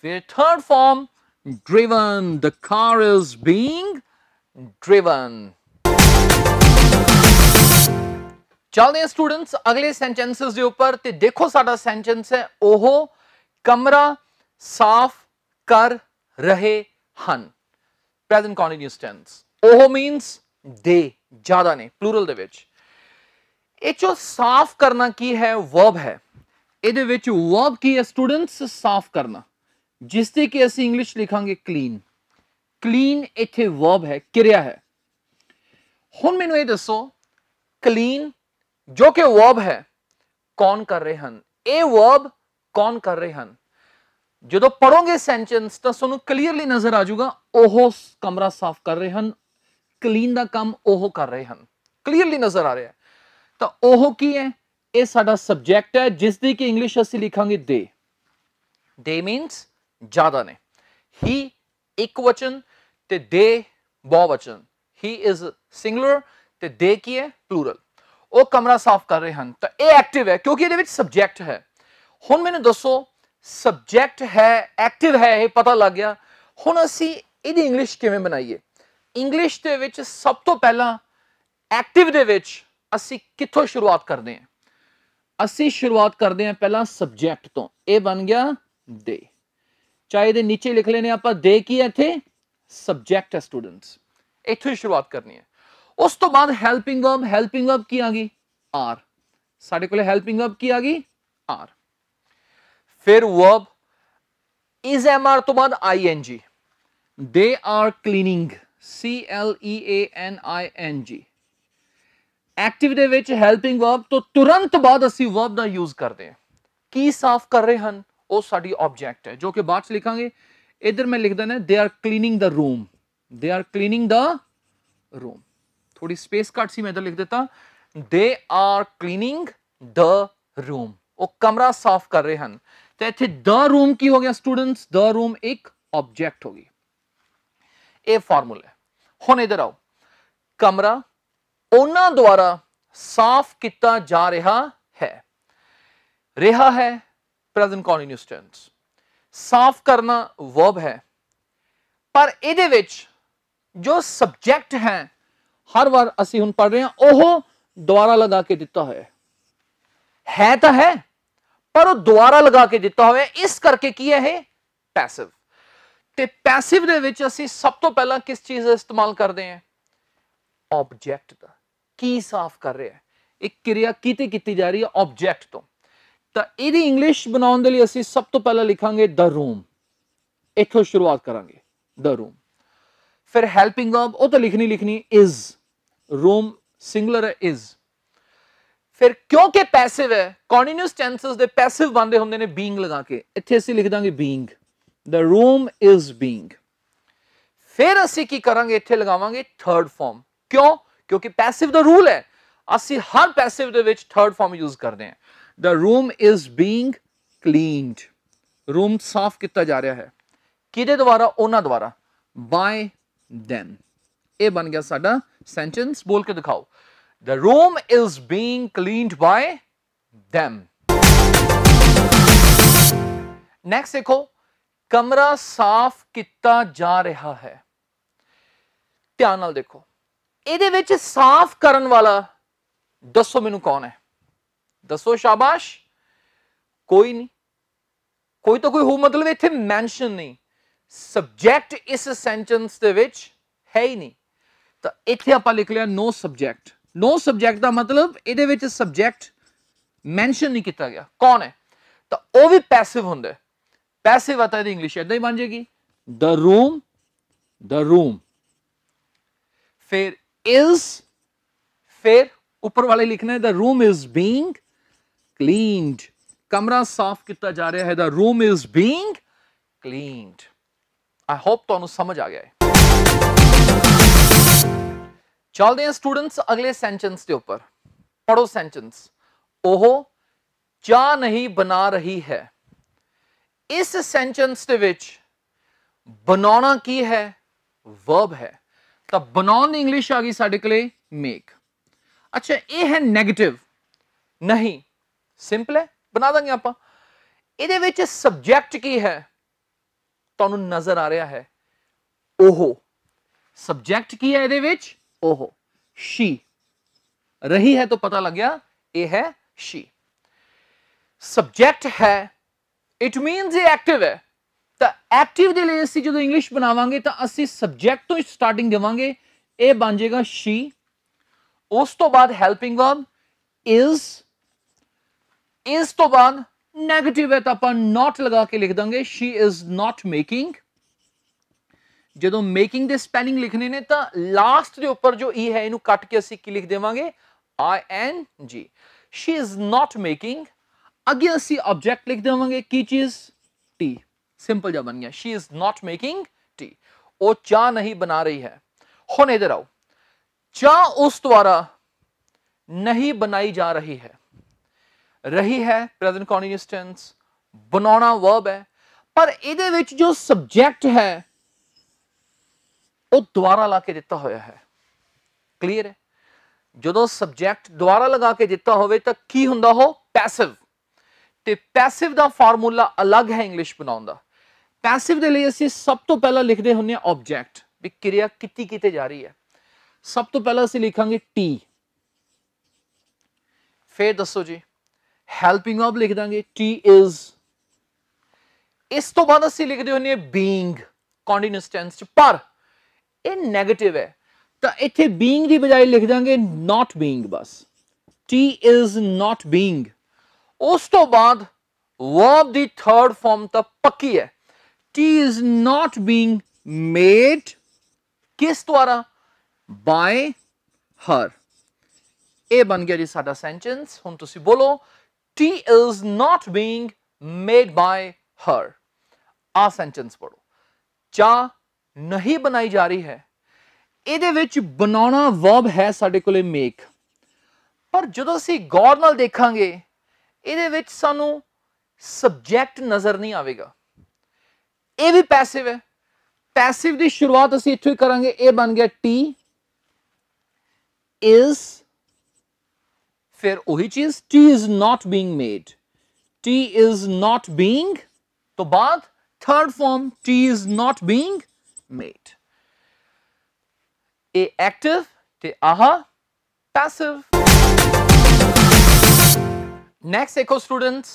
ਫਿਰ third form driven the car is being driven ਚਲਦੇ ਹਾਂ ਸਟੂਡੈਂਟਸ ਅਗਲੇ ਸੈਂਟੈਂਸਸ ਦੇ ਉੱਪਰ ਤੇ ਦੇਖੋ ਸਾਡਾ ਸੈਂਟੈਂਸ ਹੈ ਉਹ ਕਮਰਾ ਸਾਫ਼ ਕਰ ਰਹੇ ਹਨ ਪ੍ਰੈਜ਼ੈਂਟ ਕੰਟੀਨਿਊਸ ਟੈਂਸ ਉਹ ਮੀਨਸ ਦੇ ਜ਼ਿਆਦਾ ਨੇ ਪਲੂਰਲ ਦੇ ਵਿੱਚ ਇਹ ਚੋ ਸਾਫ਼ ਕਰਨਾ ਕੀ ਹੈ ਵਰਬ ਹੈ ਇਹਦੇ ਵਿੱਚ ਵਰਬ ਕੀ ਹੈ ਸਟੂਡੈਂਟਸ ਸਾਫ਼ ਕਰਨਾ ਜਿਸ ਤੇ ਕਿ ਅਸੀਂ ਇੰਗਲਿਸ਼ ਲਿਖਾਂਗੇ ਕਲੀਨ ਕਲੀਨ ਇੱਥੇ ਵਰਬ ਹੈ ਕਿਰਿਆ ਹੈ ਹੁਣ ਮੈਨੂੰ ਇਹ ਦੱਸੋ ਕਲੀਨ ਜੋ ਕਿ ਵਰਬ ਹੈ ਕੌਣ ਕਰ ਰਹੇ ਹਨ ਇਹ ਵਰਬ ਕੌਣ ਕਰ ਰਹੇ ਹਨ ਜਦੋਂ ਪੜੋਗੇ ਸੈਂਟੈਂਸ ਤਾਂ ਤੁਹਾਨੂੰ ਕਲੀਅਰਲੀ ਨਜ਼ਰ ਆ ਜਾਊਗਾ ਉਹ ਕਮਰਾ ਸਾਫ਼ ਕਰ ਰਹੇ ਹਨ ਕਲੀਨ ਦਾ ਕੰਮ ਉਹ ਕਰ ਰਹੇ ਹਨ ਕਲੀਅਰਲੀ ਨਜ਼ਰ ਆ ਰਿਹਾ ਤਾਂ ਉਹ ਕੀ ਹੈ ਇਹ ਸਾਡਾ ਸਬਜੈਕਟ ਹੈ ਜਿਸ ਦੀ ਕਿ ਇੰਗਲਿਸ਼ ਅਸੀਂ ਲਿਖਾਂਗੇ ਦੇ ਦੇ ਮੀਨਸ ਜ਼ਿਆਦਾ ਨੇ ਹੀ ਇਕਵਚਨ ਤੇ ਦੇ ਬਹੁਵਚਨ ਹੀ ਇਜ਼ ਸਿੰਗੂਲਰ ਤੇ ਦੇ ਕੀ ਹੈ ਪਲੂਰਲ ਉਹ ਕਮਰਾ ਸਾਫ਼ ਕਰ ਰਹੇ ਹਨ ਤਾਂ ਇਹ ਐਕਟਿਵ ਹੈ ਕਿਉਂਕਿ ਇਹਦੇ ਵਿੱਚ ਸਬਜੈਕਟ ਹੈ ਹੁਣ ਮੈਨੂੰ ਦੱਸੋ ਸਬਜੈਕਟ ਹੈ ਐਕਟਿਵ ਹੈ ਇਹ ਪਤਾ ਲੱਗ ਗਿਆ ਹੁਣ ਅਸੀਂ ਇਹਦੀ ਇੰਗਲਿਸ਼ ਕਿਵੇਂ ਬਣਾਈਏ ਇੰਗਲਿਸ਼ ਦੇ ਵਿੱਚ ਸਭ ਤੋਂ ਪਹਿਲਾਂ ਐਕਟਿਵ ਦੇ ਵਿੱਚ ਅਸੀਂ ਕਿੱਥੋਂ ਸ਼ੁਰੂਆਤ ਕਰਦੇ ਹਾਂ ਅਸੀਂ ਸ਼ੁਰੂਆਤ ਕਰਦੇ ਹਾਂ ਪਹਿਲਾਂ ਸਬਜੈਕਟ ਤੋਂ ਇਹ ਬਣ ਗਿਆ ਦੇ ਚਾਹੇ ਦੇ ਨੀਚੇ ਲਿਖ ਲੈਨੇ ਆਪਾਂ ਦੇ ਕੀ ਇੱਥੇ ਸਬਜੈਕਟ ਹੈ ਸਟੂਡੈਂਟਸ ਇੱਥੋਂ ਹੀ ਸ਼ੁਰੂਆਤ ਕਰਨੀ ਹੈ ਉਸ ਤੋਂ ਬਾਅਦ ਹੈਲਪਿੰਗ ਵਰਬ ਹੈਲਪਿੰਗ ਵਰਬ ਕੀ ਆ ਗਈ ਆਰ ਸਾਡੇ ਕੋਲੇ ਹੈਲਪਿੰਗ ਵਰਬ ਕੀ ਆ ਗਈ ਆਰ ਫਿਰ ਵਰਬ ਇਜ਼ ਐਮ ਆਰ ਤੋਂ ਬਾਅਦ ਆਈ N G they are cleaning C L E A N I N G active ਦੇ ਵਿੱਚ ਹੈਲਪਿੰਗ ਵਰਬ ਤੋਂ ਤੁਰੰਤ ਬਾਅਦ ਅਸੀਂ ਵਰਬ ਦਾ ਯੂਜ਼ ਕਰਦੇ ਹਾਂ ਕੀ ਸਾਫ਼ ਕਰ ਰਹੇ ਹਨ ਉਹ ਸਾਡੀ ਆਬਜੈਕਟ ਹੈ ਜੋ ਕਿ ਬਾਅਦ ਚ ਲਿਖਾਂਗੇ ਇਧਰ ਮੈਂ ਲਿਖ ਦਿੰਦਾ they are cleaning the room they are cleaning the room ਥੋੜੀ ਸਪੇਸ ਘੱਟ ਸੀ ਮੈਂ ਇਧਰ ਲਿਖ ਦਿੱਤਾ ਦੇ ਆਰ ਕਲੀਨਿੰਗ ਦ ਰੂਮ ਉਹ ਕਮਰਾ ਸਾਫ਼ ਕਰ ਰਹੇ ਹਨ ਤੇ ਇੱਥੇ ਦ ਰੂਮ ਕੀ ਹੋ ਗਿਆ ਸਟੂਡੈਂਟਸ ਦ ਰੂਮ ਇੱਕ ਆਬਜੈਕਟ ਹੋ ਗਈ ਇਹ ਫਾਰਮੂਲਾ ਹੁਣ ਇਧਰ ਆਓ ਕਮਰਾ ਉਹਨਾਂ ਦੁਆਰਾ ਸਾਫ਼ ਕੀਤਾ ਜਾ ਰਿਹਾ ਹੈ ਰਿਹਾ ਹੈ ਪ੍ਰੈਜ਼ੈਂਟ ਕੰਟੀਨਿਊਸ ਟੈਂਸ ਸਾਫ਼ ਕਰਨਾ ਵਰਬ ਹੈ ਪਰ ਇਹਦੇ ਵਿੱਚ ਜੋ ਸਬਜੈਕਟ ਹੈ ਹਰ ਵਾਰ ਅਸੀਂ ਹੁਣ ਪੜ ਰਹੇ ਹਾਂ ਉਹ ਦੁਆਰਾ ਲਗਾ ਕੇ ਦਿੱਤਾ ਹੋਇਆ ਹੈ ਹੈ ਤਾਂ ਹੈ ਪਰ ਉਹ ਦੁਆਰਾ ਲਗਾ ਕੇ ਦਿੱਤਾ ਹੋਇਆ ਇਸ ਕਰਕੇ ਕੀ ਹੈ ਇਹ ਪੈਸਿਵ ਤੇ ਪੈਸਿਵ ਦੇ ਵਿੱਚ ਅਸੀਂ ਸਭ ਤੋਂ ਪਹਿਲਾਂ ਕਿਸ ਚੀਜ਼ ਦਾ ਇਸਤੇਮਾਲ ਕਰਦੇ ਹਾਂ ਆਬਜੈਕਟ ਦਾ ਕੀ ਸਾਫ਼ ਕਰ ਰਿਹਾ ਹੈ ਇੱਕ ਕਿਰਿਆ ਕੀਤੀ ਕੀਤੀ ਜਾ ਰਹੀ ਹੈ ਆਬਜੈਕਟ ਤੋਂ ਤਾਂ ਇਹਦੀ ਇੰਗਲਿਸ਼ ਬਣਾਉਣ ਦੇ ਲਈ ਅਸੀਂ ਸਭ ਤੋਂ ਪਹਿਲਾਂ ਲਿਖਾਂਗੇ ਦ ਰੂਮ ਇੱਥੋਂ ਸ਼ੁਰੂਆਤ ਕਰਾਂਗੇ ਦ ਰੂਮ ਫਿਰ ਹੈਲਪਿੰਗ ਵਰਬ ਉਹ ਤਾਂ ਲਿਖਣੀ ਲਿਖਣੀ ਇਜ਼ ਰੂਮ ਸਿੰਗੂਲਰ ਹੈ ਇਜ਼ ਫਿਰ ਕਿਉਂਕਿ ਪੈਸਿਵ ਹੈ ਕੰਟੀਨਿਊਸ ਟੈਂਸਸ ਦੇ ਪੈਸਿਵ ਬੰਦੇ ਹੁੰਦੇ ਨੇ ਬੀਇੰਗ ਲਗਾ ਕੇ ਇੱਥੇ ਅਸੀਂ ਲਿਖ ਦਾਂਗੇ being the room is being ਫਿਰ ਅਸੀਂ ਕੀ ਕਰਾਂਗੇ ਇੱਥੇ ਲਗਾਵਾਂਗੇ ਥਰਡ ਫਾਰਮ ਕਿਉਂ ਕਿਉਂਕਿ ਪੈਸਿਵ ਦਾ ਰੂਲ ਹੈ ਅਸੀਂ ਹਰ ਪੈਸਿਵ ਦੇ ਵਿੱਚ ਥਰਡ ਫਾਰਮ ਯੂਜ਼ ਕਰਦੇ ਹਾਂ the room is being cleaned room ਸਾਫ਼ ਕੀਤਾ ਜਾ ਰਿਹਾ ਹੈ ਕਿਹਦੇ ਦੁਆਰਾ ਉਹਨਾਂ ਦੁਆਰਾ ਬਾਏ then ਇਹ ਬਣ ਗਿਆ ਸਾਡਾ ਸੈਂਟੈਂਸ ਬੋਲ ਕੇ ਦਿਖਾਓ the room is being cleaned by them next ਦੇਖੋ ਕਮਰਾ ਸਾਫ਼ ਕੀਤਾ ਜਾ ਰਿਹਾ ਹੈ ਧਿਆਨ ਨਾਲ ਦੇਖੋ ਇਹਦੇ ਵਿੱਚ ਸਾਫ਼ ਕਰਨ ਵਾਲਾ ਦੱਸੋ ਮੈਨੂੰ ਕੌਣ ਹੈ ਦੱਸੋ ਸ਼ਾਬਾਸ਼ ਕੋਈ ਨਹੀਂ ਕੋਈ ਤਾਂ ਕੋਈ ਹੋ ਮਤਲਬ ਇੱਥੇ ਮੈਂਸ਼ਨ ਨਹੀਂ ਸਬਜੈਕਟ ਇਸ ਸੈਂਟੈਂਸ ਦੇ ਵਿੱਚ ਹੈ ਹੀ ਨਹੀਂ ਤਾਂ ਇੱਥੇ ਆਪਾਂ ਲਿਖ ਲਿਆ ਨੋ ਸਬਜੈਕਟ ਨੋ ਸਬਜੈਕਟ ਦਾ ਮਤਲਬ ਇਹਦੇ ਵਿੱਚ ਸਬਜੈਕਟ ਮੈਂਸ਼ਨ ਨਹੀਂ ਕੀਤਾ ਗਿਆ ਕੌਣ ਹੈ ਤਾਂ ਉਹ ਵੀ ਪੈਸਿਵ ਹੁੰਦਾ ਪੈਸਿਵ ਆਤਾ ਇਹਦੀ ਇੰਗਲਿਸ਼ ਇਦਾਂ ਹੀ ਬਣ ਜੇਗੀ ਦ ਰੂਮ ਦ ਰੂਮ ਫਿਰ ਇਜ਼ ਫਿਰ ਉੱਪਰ ਵਾਲੇ ਲਿਖਣਾ ਹੈ the room is being cleaned ਕਮਰਾ ਸਾਫ਼ ਕੀਤਾ ਜਾ ਰਿਹਾ ਹੈ the room is being cleaned I hope ਤੁਹਾਨੂੰ ਸਮਝ ਆ ਗਿਆ ਹੈ ਚੱਲਦੇ ਹਾਂ ਸਟੂਡੈਂਟਸ ਅਗਲੇ ਸੈਂਟੈਂਸ ਦੇ ਉੱਪਰ ਪੜੋ ਸੈਂਟੈਂਸ ਉਹ ਚਾਹ ਨਹੀਂ ਬਣਾ ਰਹੀ ਹੈ ਇਸ ਸੈਂਟੈਂਸ ਦੇ ਵਿੱਚ ਬਣਾਉਣਾ ਕੀ ਹੈ ਵਰਬ ਹੈ ਤਾਂ ਬਣਾਉਣ ਦੀ ਇੰਗਲਿਸ਼ ਆ ਗਈ ਸਾਡੇ ਕੋਲੇ ਮੇਕ ਅੱਛਾ ਇਹ ਹੈ 네ਗੇਟਿਵ ਨਹੀਂ ਸਿੰਪਲ ਹੈ ਬਣਾ ਦਾਂਗੇ ਆਪਾਂ ਇਹਦੇ ਵਿੱਚ ਸਬਜੈਕਟ ਕੀ ਹੈ ਤੁਹਾਨੂੰ ਨਜ਼ਰ ਆ ਰਿਹਾ ਹੈ ਉਹ ਸਬਜੈਕਟ ਕੀ ਹੈ ਇਹਦੇ ਵਿੱਚ ਉਹ ਸ਼ੀ ਰਹੀ ਹੈ ਤਾਂ ਪਤਾ ਲੱਗਿਆ ਇਹ ਹੈ ਸ਼ੀ ਸਬਜੈਕਟ ਹੈ ਇਟ ਮੀਨਸ ਇਹ ਐਕਟਿਵ ਹੈ ਤਾਂ ਐਕਟਿਵ ਦੇ ਲਈ ਅਸੀਂ ਜਦੋਂ ਇੰਗਲਿਸ਼ ਬਣਾਵਾਂਗੇ ਤਾਂ ਅਸੀਂ ਸਬਜੈਕਟ ਤੋਂ ਸਟਾਰਟਿੰਗ ਦੇਵਾਂਗੇ ਇਹ ਬਣ ਜਾਏਗਾ ਸ਼ੀ ਉਸ ਤੋਂ ਬਾਅਦ ਹੈਲਪਿੰਗ ਵਰਬ ਇਜ਼ ਇਸ ਤੋਂ ਬਾਅਦ ਨੈਗੇਟਿਵ ਹੈ ਤਾਂ ਆਪਾਂ ਨਾਟ ਲਗਾ ਕੇ ਲਿਖ ਦਾਂਗੇ ਸ਼ੀ ਇਜ਼ ਨਾਟ ਮੇਕਿੰਗ ਜਦੋਂ ਮੇਕਿੰਗ ਦੇ ਸਪੈਲਿੰਗ ਲਿਖਨੇ ਨੇ ਤਾਂ ਲਾਸਟ ਦੇ ਉੱਪਰ ਜੋ ਈ e ਹੈ ਇਹਨੂੰ ਕੱਟ ਕੇ ਅਸੀਂ ਕੀ ਲਿਖ ਦੇਵਾਂਗੇ ਆਈ ਐਨ ਜੀ ਸ਼ੀ ਇਜ਼ ਨਾਟ ਮੇਕਿੰਗ ਅੱਗੇ ਅਸੀਂ ਆਬਜੈਕਟ ਲਿਖ ਦੇਵਾਂਗੇ ਕੀ ਚੀਜ਼ ਟੀ ਸਿੰਪਲ ਜਿਹਾ ਬਣ ਗਿਆ she is not making tea ਉਹ ਚਾਹ ਨਹੀਂ ਬਣਾ ਰਹੀ ਹੈ ਹੁਣ ਇਧਰ ਆਓ ਚਾਹ ਉਸ ਦੁਆਰਾ ਨਹੀਂ ਬਣਾਈ ਜਾ ਰਹੀ ਹੈ ਰਹੀ ਹੈ ਪ੍ਰੈਜ਼ੈਂਟ ਕੰਟੀਨਿਊਸ ਟੈਂਸ ਬਣਾਉਣਾ ਵਰਬ ਹੈ ਪਰ ਇਹਦੇ ਵਿੱਚ ਜੋ ਸਬਜੈਕਟ ਹੈ ਉਹ ਦੁਬਾਰਾ ਲਾ ਕੇ ਦਿੱਤਾ ਹੋਇਆ ਹੈ ਕਲੀਅਰ ਹੈ ਜਦੋਂ ਸਬਜੈਕਟ ਦੁਬਾਰਾ ਲਗਾ ਕੇ ਦਿੱਤਾ ਹੋਵੇ ਤਾਂ ਕੀ ਹੁੰਦਾ ਉਹ ਪੈਸਿਵ ਤੇ ਪੈਸਿਵ ਦਾ ਫਾਰਮੂਲਾ ਅਲੱਗ ਹੈ ਇੰਗਲਿਸ਼ ਬਣਾਉਣ ਦਾ ਪੈਸਿਵ ਦੇ ਲਈ ਅਸੀਂ ਸਭ ਤੋਂ ਪਹਿਲਾਂ ਲਿਖਦੇ ਹੁੰਨੇ ਆ ਆਬਜੈਕਟ ਵੀ ਕਿਰਿਆ ਕੀਤੀ ਕਿਤੇ ਜਾ ਰਹੀ ਹੈ ਸਭ ਤੋਂ ਪਹਿਲਾਂ ਅਸੀਂ ਲਿਖਾਂਗੇ ਟੀ ਫੇਰ ਦੱਸੋ ਜੀ हेल्पिंग ऑफ लिख देंगे टी इज इस तो बाद असं लिखते ਹੁੰਨੇ ਆ ਬੀਇੰਗ ਕੰਟੀਨਿਊਸ ਟੈਂਸ ਚ ਪਰ ਇਹ 네ਗੇਟਿਵ ਹੈ ਤਾਂ ਇੱਥੇ ਬੀਇੰਗ ਦੀ ਬਜਾਏ ਲਿਖ ਦਾਂਗੇ ਨਾਟ ਬੀਇੰਗ ਬਸ ਟੀ ਇਜ਼ ਨਾਟ ਬੀਇੰਗ ਉਸ ਤੋਂ ਬਾਅਦ verb ਦੀ ਥਰਡ ਫਾਰਮ ਤਾਂ ਪੱਕੀ ਹੈ tea is not being made ਕਿਸ ਦੁਆਰਾ ਬਾਈ ਹਰ ਇਹ ਬਣ ਗਿਆ ਜੀ ਸਾਡਾ ਸੈਂਟੈਂਸ ਹੁਣ ਤੁਸੀਂ ਬੋਲੋ tea is not being made by her ਆ ਸੈਂਟੈਂਸ ਪੜੋ ਚਾਹ ਨਹੀਂ ਬਣਾਈ ਜਾ ਰਹੀ ਹੈ ਇਹਦੇ ਵਿੱਚ ਬਣਾਉਣਾ ਵਰਬ ਹੈ ਸਾਡੇ ਕੋਲੇ ਮੇਕ ਪਰ ਜਦੋਂ ਅਸੀਂ ਗੌਰ ਨਾਲ ਦੇਖਾਂਗੇ ਇਹਦੇ ਵਿੱਚ ਸਾਨੂੰ ਸਬਜੈਕਟ ਨਜ਼ਰ ਨਹੀਂ ਆਵੇਗਾ ਇਹ ਵੀ ਪੈਸਿਵ ਹੈ ਪੈਸਿਵ ਦੀ ਸ਼ੁਰੂਆਤ ਅਸੀਂ ਇੱਥੋਂ ਹੀ ਕਰਾਂਗੇ ਇਹ ਬਣ ਗਿਆ ਟੀ ਇਜ਼ ਫਿਰ ਉਹੀ ਚੀਜ਼ t is not being made t is not being ਤੋਂ ਬਾਅਦ third form t is not being made ਇਹ ਐਕਟਿਵ ਤੇ ਆਹ ਪੈਸਿਵ ਨੈਕਸਟ ਇਕੋ ਸਟੂਡੈਂਟਸ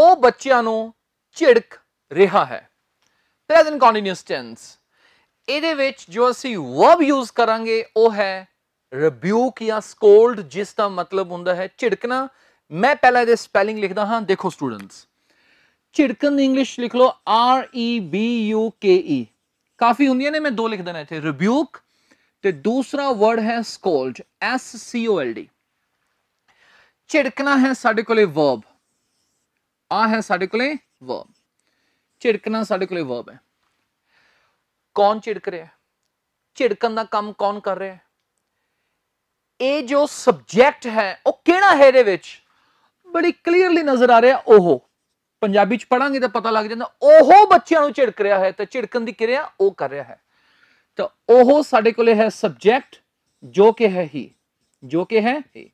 ਉਹ ਬੱਚਿਆਂ ਨੂੰ ਝਿੜਕ ਰਿਹਾ ਹੈ ਪ੍ਰੈਜ਼ੈਂਟ ਕੰਟੀਨਿਊਸ ਟੈਂਸ ਇਹਦੇ ਵਿੱਚ ਜੋ ਅਸੀਂ ਵਰਬ ਯੂਜ਼ ਕਰਾਂਗੇ ਉਹ ਹੈ ਰਿਬਿਊਕ ਜਾਂ ਸਕੋਲਡ ਜਿਸ ਦਾ ਮਤਲਬ ਹੁੰਦਾ ਹੈ ਝਿੜਕਣਾ ਮੈਂ ਪਹਿਲਾਂ ਇਹਦੇ ਸਪੈਲਿੰਗ ਲਿਖਦਾ ਹਾਂ ਦੇਖੋ ਸਟੂਡੈਂਟਸ ਝਿੜਕਣ ਦੀ ਇੰਗਲਿਸ਼ ਲਿਖ ਲਓ R E B U K E ਕਾਫੀ ਹੁੰਦੀਆਂ ਨੇ ਮੈਂ ਦੋ ਲਿਖ ਦੇਣਾ ਇੱਥੇ ਰਿਬਿਊਕ ਤੇ ਦੂਸਰਾ ਵਰਡ ਹੈ scold S C O L D ਝਿੜਕਣਾ ਹੈ ਸਾਡੇ ਕੋਲੇ ਵਰਬ ਆ ਹੈ ਸਾਡੇ ਕੋਲੇ ਵਰਬ ਝਿੜਕਣਾ ਸਾਡੇ ਕੋਲੇ ਵਰਬ ਹੈ ਕੌਣ ਝਿੜਕ ਰਿਹਾ ਝਿੜਕਣ ਦਾ ਕੰਮ ਕੌਣ ਕਰ ਰਿਹਾ ਇਹ ਜੋ ਸਬਜੈਕਟ ਹੈ ਉਹ ਕਿਹੜਾ ਹੈ ਇਹਦੇ ਵਿੱਚ ਬੜੀ ਕਲੀਅਰਲੀ ਨਜ਼ਰ ਆ ਰਿਹਾ ਉਹ ਪੰਜਾਬੀ ਚ ਪੜਾਂਗੇ ਤਾਂ ਪਤਾ ਲੱਗ ਜਾਂਦਾ ਉਹ ਬੱਚਿਆਂ ਨੂੰ ਝਿੜਕ ਰਿਹਾ ਹੈ ਤੇ ਝਿੜਕਣ ਦੀ ਕਿਰਿਆ ਉਹ ਕਰ ਰਿਹਾ ਹੈ ਤਾਂ ਉਹ ਸਾਡੇ ਕੋਲੇ ਹੈ ਸਬਜੈਕਟ ਜੋ ਕਿ ਹੈ ਹੀ ਜੋ ਕਿ ਹੈ ਹੀ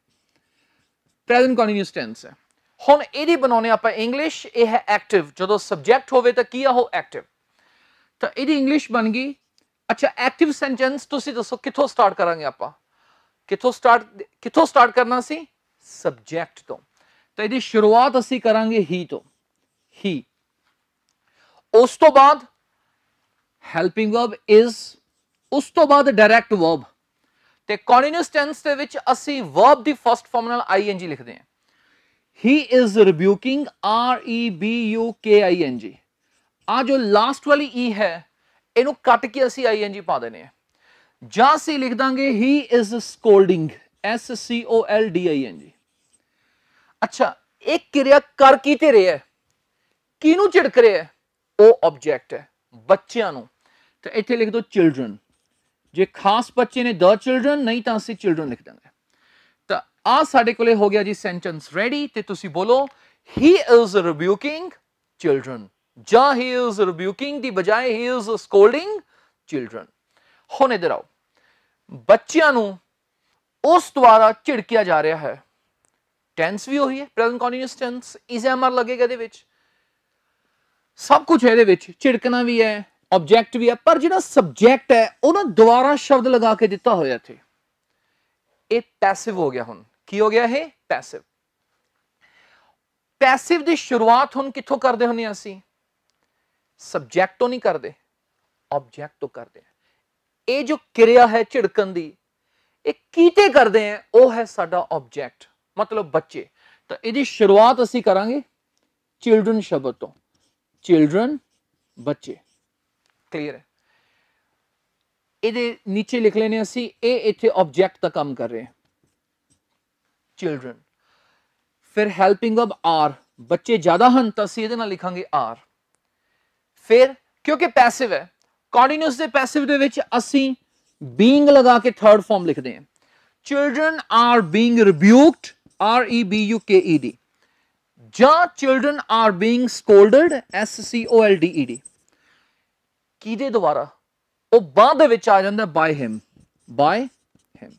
ਪ੍ਰੈਜ਼ੈਂਟ ਕੰਟੀਨਿਊਸ ਟੈਂਸ ਹੈ ਹੁਣ ਇਹਦੀ ਬਣਾਉਣੇ ਆਪਾਂ ਇੰਗਲਿਸ਼ ਇਹ ਹੈ ਐਕਟਿਵ ਜਦੋਂ ਸਬਜੈਕਟ ਹੋਵੇ ਤਾਂ ਕੀ ਆ ਉਹ ਐਕਟਿਵ ਤਾਂ ਇਹਦੀ ਇੰਗਲਿਸ਼ ਬਣ ਗਈ ਅੱਛਾ ਐਕਟਿਵ ਸੈਂਟੈਂਸ ਤੁਸੀਂ ਦੱਸੋ ਕਿੱਥੋਂ ਸਟਾਰਟ ਕਰਾਂਗੇ ਆਪਾਂ ਕਿੱਥੋਂ ਸਟਾਰਟ ਕਿੱਥੋਂ ਸਟਾਰਟ ਕਰਨਾ ਸੀ ਸਬਜੈਕਟ ਤੋਂ ਤਾਂ ਇਹਦੀ ਸ਼ੁਰੂਆਤ ਅਸੀਂ ਕਰਾਂਗੇ ਹੀ ਤੋਂ ਹੀ ਉਸ ਤੋਂ ਬਾਅਦ ਹੈਲਪਿੰਗ ਵਰਬ ਇਜ਼ ਉਸ ਤੋਂ ਬਾਅਦ ਡਾਇਰੈਕਟ ਵਰਬ ਤੇ ਕੰਟੀਨਿਊਸ ਟੈਂਸ ਦੇ ਵਿੱਚ ਅਸੀਂ ਵਰਬ ਦੀ ਫਰਸਟ ਫਾਰਮ ਨਾਲ ing ਲਿਖਦੇ ਹਾਂ he is rebuking r e b u k i n g ਆ ਜੋ ਲਾਸਟ ਵਾਲੀ e ਹੈ ਇਹਨੂੰ ਕੱਟ ਕੇ ਅਸੀਂ ing ਪਾ ਦਿੰਦੇ ਹਾਂ ਜਾਂ ਸੀ ਲਿਖ ਦਾਂਗੇ he is scolding S C O L D I N G ਅੱਛਾ ਇੱਕ ਕਿਰਿਆ ਕਰ ਕੀ ਤੇ ਰਿਹਾ ਕਿਹਨੂੰ ਝਿੜਕ ਰਿਹਾ ਉਹ ਆਬਜੈਕਟ ਹੈ ਬੱਚਿਆਂ ਨੂੰ ਤੇ ਇੱਥੇ ਲਿਖ ਦੋ ਚਿਲड्रन ਜੇ ਖਾਸ ਬੱਚੇ ਨੇ ਦ ਚਿਲड्रन ਨਹੀਂ ਤਾਂ ਅਸੀਂ ਚਿਲड्रन ਲਿਖ ਦਾਂਗੇ ਤਾਂ ਆ ਸਾਡੇ ਕੋਲੇ ਹੋ ਗਿਆ ਜੀ ਸੈਂਟੈਂਸ ਰੈਡੀ ਤੇ ਤੁਸੀਂ ਬੋਲੋ ਹੀ ਇਜ਼ ਰਿਬਿਊਕਿੰਗ ਚਿਲड्रन ਜਾਂ ਹੀ ਇਜ਼ ਰਿਬਿਊਕਿੰਗ ਦੀ ਬਜਾਏ ਹੀ ਇਜ਼ ਸਕੋਲਡਿੰਗ ਚਿਲड्रन ਹੁਣ ਇਧਰ ਆਓ ਬੱਚਿਆਂ ਨੂੰ ਉਸ ਦੁਆਰਾ ਝਿੜਕਿਆ ਜਾ ਰਿਹਾ ਹੈ ਟੈਂਸ ਵੀ ਉਹੀ ਹੈ ਪ੍ਰੈਜ਼ੈਂਟ ਕੰਟੀਨਿਊਸ ਟੈਂਸ ਇਸ ਐਮਆਰ ਲੱਗੇਗਾ ਦੇ ਵਿੱਚ ਸਭ ਕੁਝ ਇਹਦੇ ਵਿੱਚ ਝਿੜਕਣਾ ਵੀ ਹੈ ਆਬਜੈਕਟ ਵੀ ਹੈ ਪਰ ਜਿਹੜਾ ਸਬਜੈਕਟ ਹੈ ਉਹਨਾਂ ਦੁਆਰਾ ਸ਼ਬਦ ਲਗਾ ਕੇ ਦਿੱਤਾ ਹੋਇਆ ਇੱਥੇ ਇਹ ਪੈਸਿਵ ਹੋ ਗਿਆ ਹੁਣ ਕੀ ਹੋ ਗਿਆ ਇਹ ਪੈਸਿਵ ਪੈਸਿਵ ਦੀ ਸ਼ੁਰੂਆਤ ਹੁਣ ਕਿੱਥੋਂ ਕਰਦੇ ਹੁੰਨੇ ਅਸੀਂ ਸਬਜੈਕਟ ਤੋਂ ਨਹੀਂ ਕਰਦੇ ਆਬਜੈਕਟ ਤੋਂ ਕਰਦੇ ਇਹ ਜੋ ਕਿਰਿਆ ਹੈ ਝਿੜਕਣ ਦੀ ਇਹ ਕੀਤੇ ਕਰਦੇ ਆ ਉਹ ਹੈ ਸਾਡਾ ਆਬਜੈਕਟ ਮਤਲਬ ਬੱਚੇ ਤਾਂ ਇਹਦੀ ਸ਼ੁਰੂਆਤ ਅਸੀਂ ਕਰਾਂਗੇ ਚਿਲड्रन ਸ਼ਬਦ ਤੋਂ ਚਿਲड्रन ਬੱਚੇ ਕਲੀਅਰ ਹੈ ਇਹਦੇ نیچے ਲਿਖ ਲੈਨੇ ਅਸੀਂ ਇਹ ਇੱਥੇ ਆਬਜੈਕਟ ਦਾ ਕੰਮ ਕਰ ਰਹੇ ਹਾਂ ਚਿਲड्रन ਫਿਰ ਹੈਲਪਿੰਗ ਆਬ ਆਰ ਬੱਚੇ ਜ਼ਿਆਦਾ ਹਨ ਤਾਂ ਅਸੀਂ ਇਹਦੇ ਨਾਲ ਲਿਖਾਂਗੇ ਆਰ ਫਿਰ ਕਿਉਂਕਿ ਪੈਸਿਵ ਹੈ ਕੰਟੀਨਿਊਸ ਦੇ ਪੈਸਿਵ ਦੇ ਵਿੱਚ ਅਸੀਂ ਬੀਇੰਗ ਲਗਾ ਕੇ ਥਰਡ ਫਾਰਮ ਲਿਖਦੇ ਹਾਂ children are being rebuked R E B U K E D ਜਾਂ children are being scolded S C O L D E D ਕਿਹਦੇ ਦੁਆਰਾ ਉਹ ਬਾਅਦ ਦੇ ਵਿੱਚ ਆ ਜਾਂਦਾ ਬਾਈ ਹਿਮ ਬਾਈ ਹਿਮ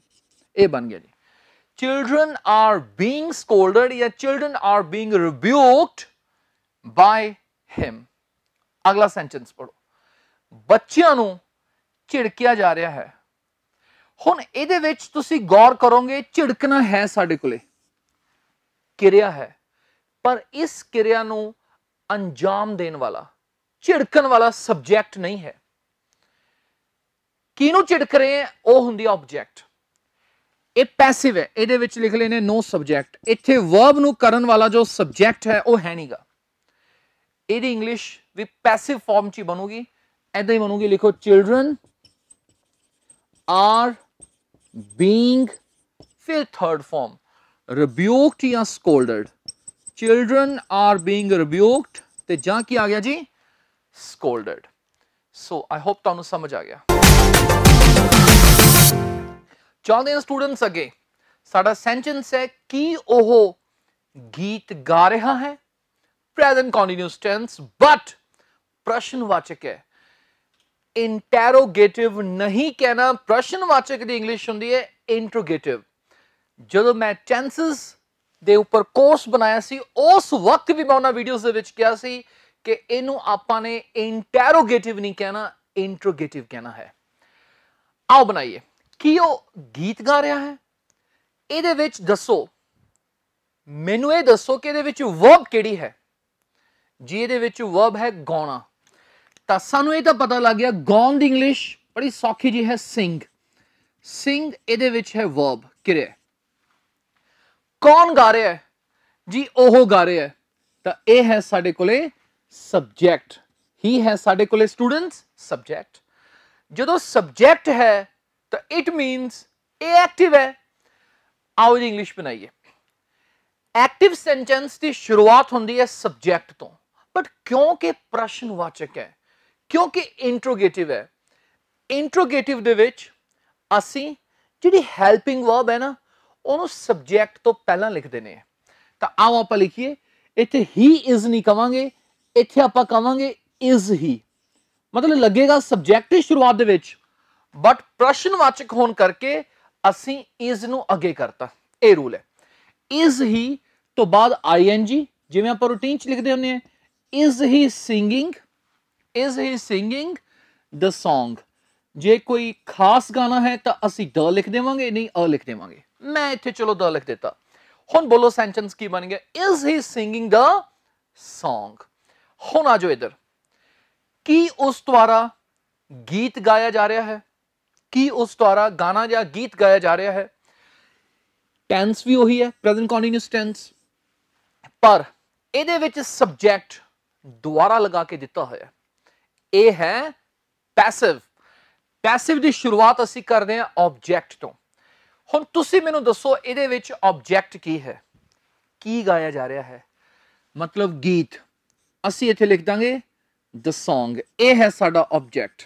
ਇਹ ਬਣ ਗਿਆ ਜੀ ਚਿਲਡਰਨ ਆਰ ਬੀਇੰਗ ਸਕੋਲਡਡ ਜਾਂ children are being rebuked by him ਅਗਲਾ ਸੈਂਟੈਂਸ ਪੜੋ ਬੱਚਿਆਂ ਨੂੰ ਝਿੜਕਿਆ ਜਾ ਰਿਹਾ ਹੈ ਹੁਣ ਇਹਦੇ ਵਿੱਚ ਤੁਸੀਂ ਗੌਰ ਕਰੋਗੇ ਝਿੜਕਣਾ ਹੈ ਸਾਡੇ ਕੋਲੇ ਕਿਰਿਆ ਹੈ ਪਰ ਇਸ ਕਿਰਿਆ ਨੂੰ ਅੰਜਾਮ ਦੇਣ ਵਾਲਾ ਝਿੜਕਣ ਵਾਲਾ ਸਬਜੈਕਟ ਨਹੀਂ ਹੈ ਕਿਹਨੂੰ ਝਿੜਕ ਰਹੇ ਉਹ ਹੁੰਦੀ ਆਬਜੈਕਟ ਇਹ ਪੈਸਿਵ ਹੈ ਇਹਦੇ ਵਿੱਚ ਲਿਖ ਲੈਨੇ ਨੋ ਸਬਜੈਕਟ ਇੱਥੇ ਵਰਬ ਨੂੰ ਕਰਨ ਵਾਲਾ ਜੋ ਸਬਜੈਕਟ ਹੈ ਉਹ ਹੈ ਨਹੀਂਗਾ ਇਹਦੀ ਇੰਗਲਿਸ਼ ਵੀ ਪੈਸਿਵ ਫਾਰਮ 'ਚ ਬਣੂਗੀ ਐਦਾਂ ਹੀ ਬਣੂਗੀ ਲਿਖੋ ਚਿਲड्रन ਆਰ ਬੀਇੰਗ ਫਿਰ ਥਰਡ ਫਾਰਮ ਰਿਬਿਊਕਡ ਜਾਂ scolded children are being rebuked ਤੇ ਜਾਂ ਕੀ ਆ ਗਿਆ ਜੀ ਸਕੋਲਡਡ ਸੋ ਆਈ ਹੋਪ ਤੁਹਾਨੂੰ ਸਮਝ ਆ ਗਿਆ ਚਲਦੇ ਹਾਂ ਸਟੂਡੈਂਟਸ ਅੱਗੇ ਸਾਡਾ ਸੈਂਟੈਂਸ ਹੈ ਕੀ ਉਹ ਗੀਤ ਗਾ ਰਿਹਾ ਹੈ ਪ੍ਰੈਜ਼ੈਂਟ ਕੰਟੀਨਿਊਸ ਟੈਂਸ ਬਟ ਪ੍ਰਸ਼ਨ ਵਾਚਕ ਹੈ ਇੰਟਰੋਗੇਟਿਵ ਨਹੀਂ ਕਹਿਣਾ ਪ੍ਰਸ਼ਨਵਾਚਕ ਦੀ ਇੰਗਲਿਸ਼ ਹੁੰਦੀ ਹੈ ਇੰਟਰੋਗੇਟਿਵ ਜਦੋਂ ਮੈਂ ਟੈਂਸਸ ਦੇ ਉੱਪਰ ਕੋਰਸ ਬਣਾਇਆ ਸੀ ਉਸ ਵਕਤ ਵੀ ਮੈਂ ਉਹਨਾਂ ਵੀਡੀਓਜ਼ ਦੇ ਵਿੱਚ ਕਿਹਾ ਸੀ ਕਿ ਇਹਨੂੰ ਆਪਾਂ ਨੇ ਇੰਟਰੋਗੇਟਿਵ ਨਹੀਂ ਕਹਿਣਾ ਇੰਟਰੋਗੇਟਿਵ ਕਹਿਣਾ ਹੈ ਆਓ ਬਣਾਈਏ ਕੀ ਉਹ ਗੀਤ ਗਾ ਰਿਹਾ ਹੈ ਇਹਦੇ ਵਿੱਚ ਦੱਸੋ ਮੈਨੂੰ ਇਹ ਦੱਸੋ ਕਿ ਇਹਦੇ ਵਿੱਚ ਵਰਬ ਕਿਹੜੀ ਹੈ ਜੀ ਇਹਦੇ ਵਿੱਚ ਵਰਬ ਹੈ ਗਾਉਣਾ ਤਾਂ ਸਾਨੂੰ ਇਹ ਤਾਂ ਪਤਾ ਲੱਗ ਗਿਆ ਗੌਨ ਦੀ ਇੰਗਲਿਸ਼ ਬੜੀ ਸੌਖੀ ਜੀ ਹੈ ਸਿੰਗ ਸਿੰਗ ਇਹਦੇ ਵਿੱਚ ਹੈ ਵਰਬ ਕਿਰਿਆ ਕੌਣ ਗਾ ਰਿਹਾ ਹੈ ਜੀ ਉਹ ਗਾ ਰਿਹਾ ਹੈ ਤਾਂ ਇਹ ਹੈ ਸਾਡੇ ਕੋਲੇ ਸਬਜੈਕਟ ਹੀ ਹੈ ਸਾਡੇ ਕੋਲੇ ਸਟੂਡੈਂਟਸ ਸਬਜੈਕਟ ਜਦੋਂ ਸਬਜੈਕਟ ਹੈ ਤਾਂ ਇਟ ਮੀਨਸ ਇਹ ਐਕਟਿਵ ਹੈ ਆਓ ਜੀ ਇੰਗਲਿਸ਼ ਬਣਾਈਏ ਐਕਟਿਵ ਸੈਂਟੈਂਸ ਦੀ ਸ਼ੁਰੂਆਤ ਹੁੰਦੀ ਹੈ ਸਬਜੈਕਟ ਤੋਂ ਬਟ ਕਿਉਂਕਿ ਪ੍ਰਸ਼ਨ ਵਾਚਕ ਹੈ ਕਿਉਂਕਿ ਇੰਟਰੋਗੇਟਿਵ ਹੈ ਇੰਟਰੋਗੇਟਿਵ ਦੇ ਵਿੱਚ ਅਸੀਂ ਜਿਹੜੀ ਹੈਲਪਿੰਗ ਵਰਬ ਹੈ ਨਾ ਉਹਨੂੰ ਸਬਜੈਕਟ ਤੋਂ ਪਹਿਲਾਂ ਲਿਖਦੇ ਨੇ ਤਾਂ ਆਓ ਆਪਾਂ ਲਿਖੀਏ ਇੱਥੇ ਹੀ ਇਜ਼ ਨਹੀਂ ਕਵਾਂਗੇ ਇੱਥੇ ਆਪਾਂ ਕਵਾਂਗੇ ਇਜ਼ ਹੀ ਮਤਲਬ ਲੱਗੇਗਾ ਸਬਜੈਕਟ ਹੀ ਸ਼ੁਰੂਆਤ ਦੇ ਵਿੱਚ ਬਟ ਪ੍ਰਸ਼ਨਵਾਚਕ ਹੋਣ ਕਰਕੇ ਅਸੀਂ ਇਜ਼ ਨੂੰ ਅੱਗੇ ਕਰਤਾ ਇਹ ਰੂਲ ਹੈ ਇਜ਼ ਹੀ ਤੋਂ ਬਾਅਦ ਆਈ ਐਨ ਜੀ ਜਿਵੇਂ ਆਪਾਂ ਰੂਟੀਨ ਚ ਲਿਖਦੇ ਹੁੰਦੇ ਆ is he singing is he singing the song जे कोई खास गाना है तो असं द लिख देवे नहीं अ लिख देवे मैं इतने चलो द लिख दिता हूँ बोलो सेंटेंस की बन गया is he singing the song हूँ आ जाओ इधर की उस द्वारा गीत गाया जा रहा है की उस द्वारा गाना या गीत गाया जा रहा है टेंस भी उही है प्रेजेंट कॉन्टीन्यूस टेंस पर सबजैक्ट द्वारा लगा के दिता हुआ है ਇਹ ਹੈ ਪੈਸਿਵ ਪੈਸਿਵ ਦੀ ਸ਼ੁਰੂਆਤ ਅਸੀਂ ਕਰਦੇ ਹਾਂ ਆਬਜੈਕਟ ਤੋਂ ਹੁਣ ਤੁਸੀਂ ਮੈਨੂੰ ਦੱਸੋ ਇਹਦੇ ਵਿੱਚ ਆਬਜੈਕਟ ਕੀ ਹੈ ਕੀ ਗਾਇਆ ਜਾ ਰਿਹਾ ਹੈ ਮਤਲਬ ਗੀਤ ਅਸੀਂ ਇੱਥੇ ਲਿਖ ਦਾਂਗੇ ਦ Song ਇਹ ਹੈ ਸਾਡਾ ਆਬਜੈਕਟ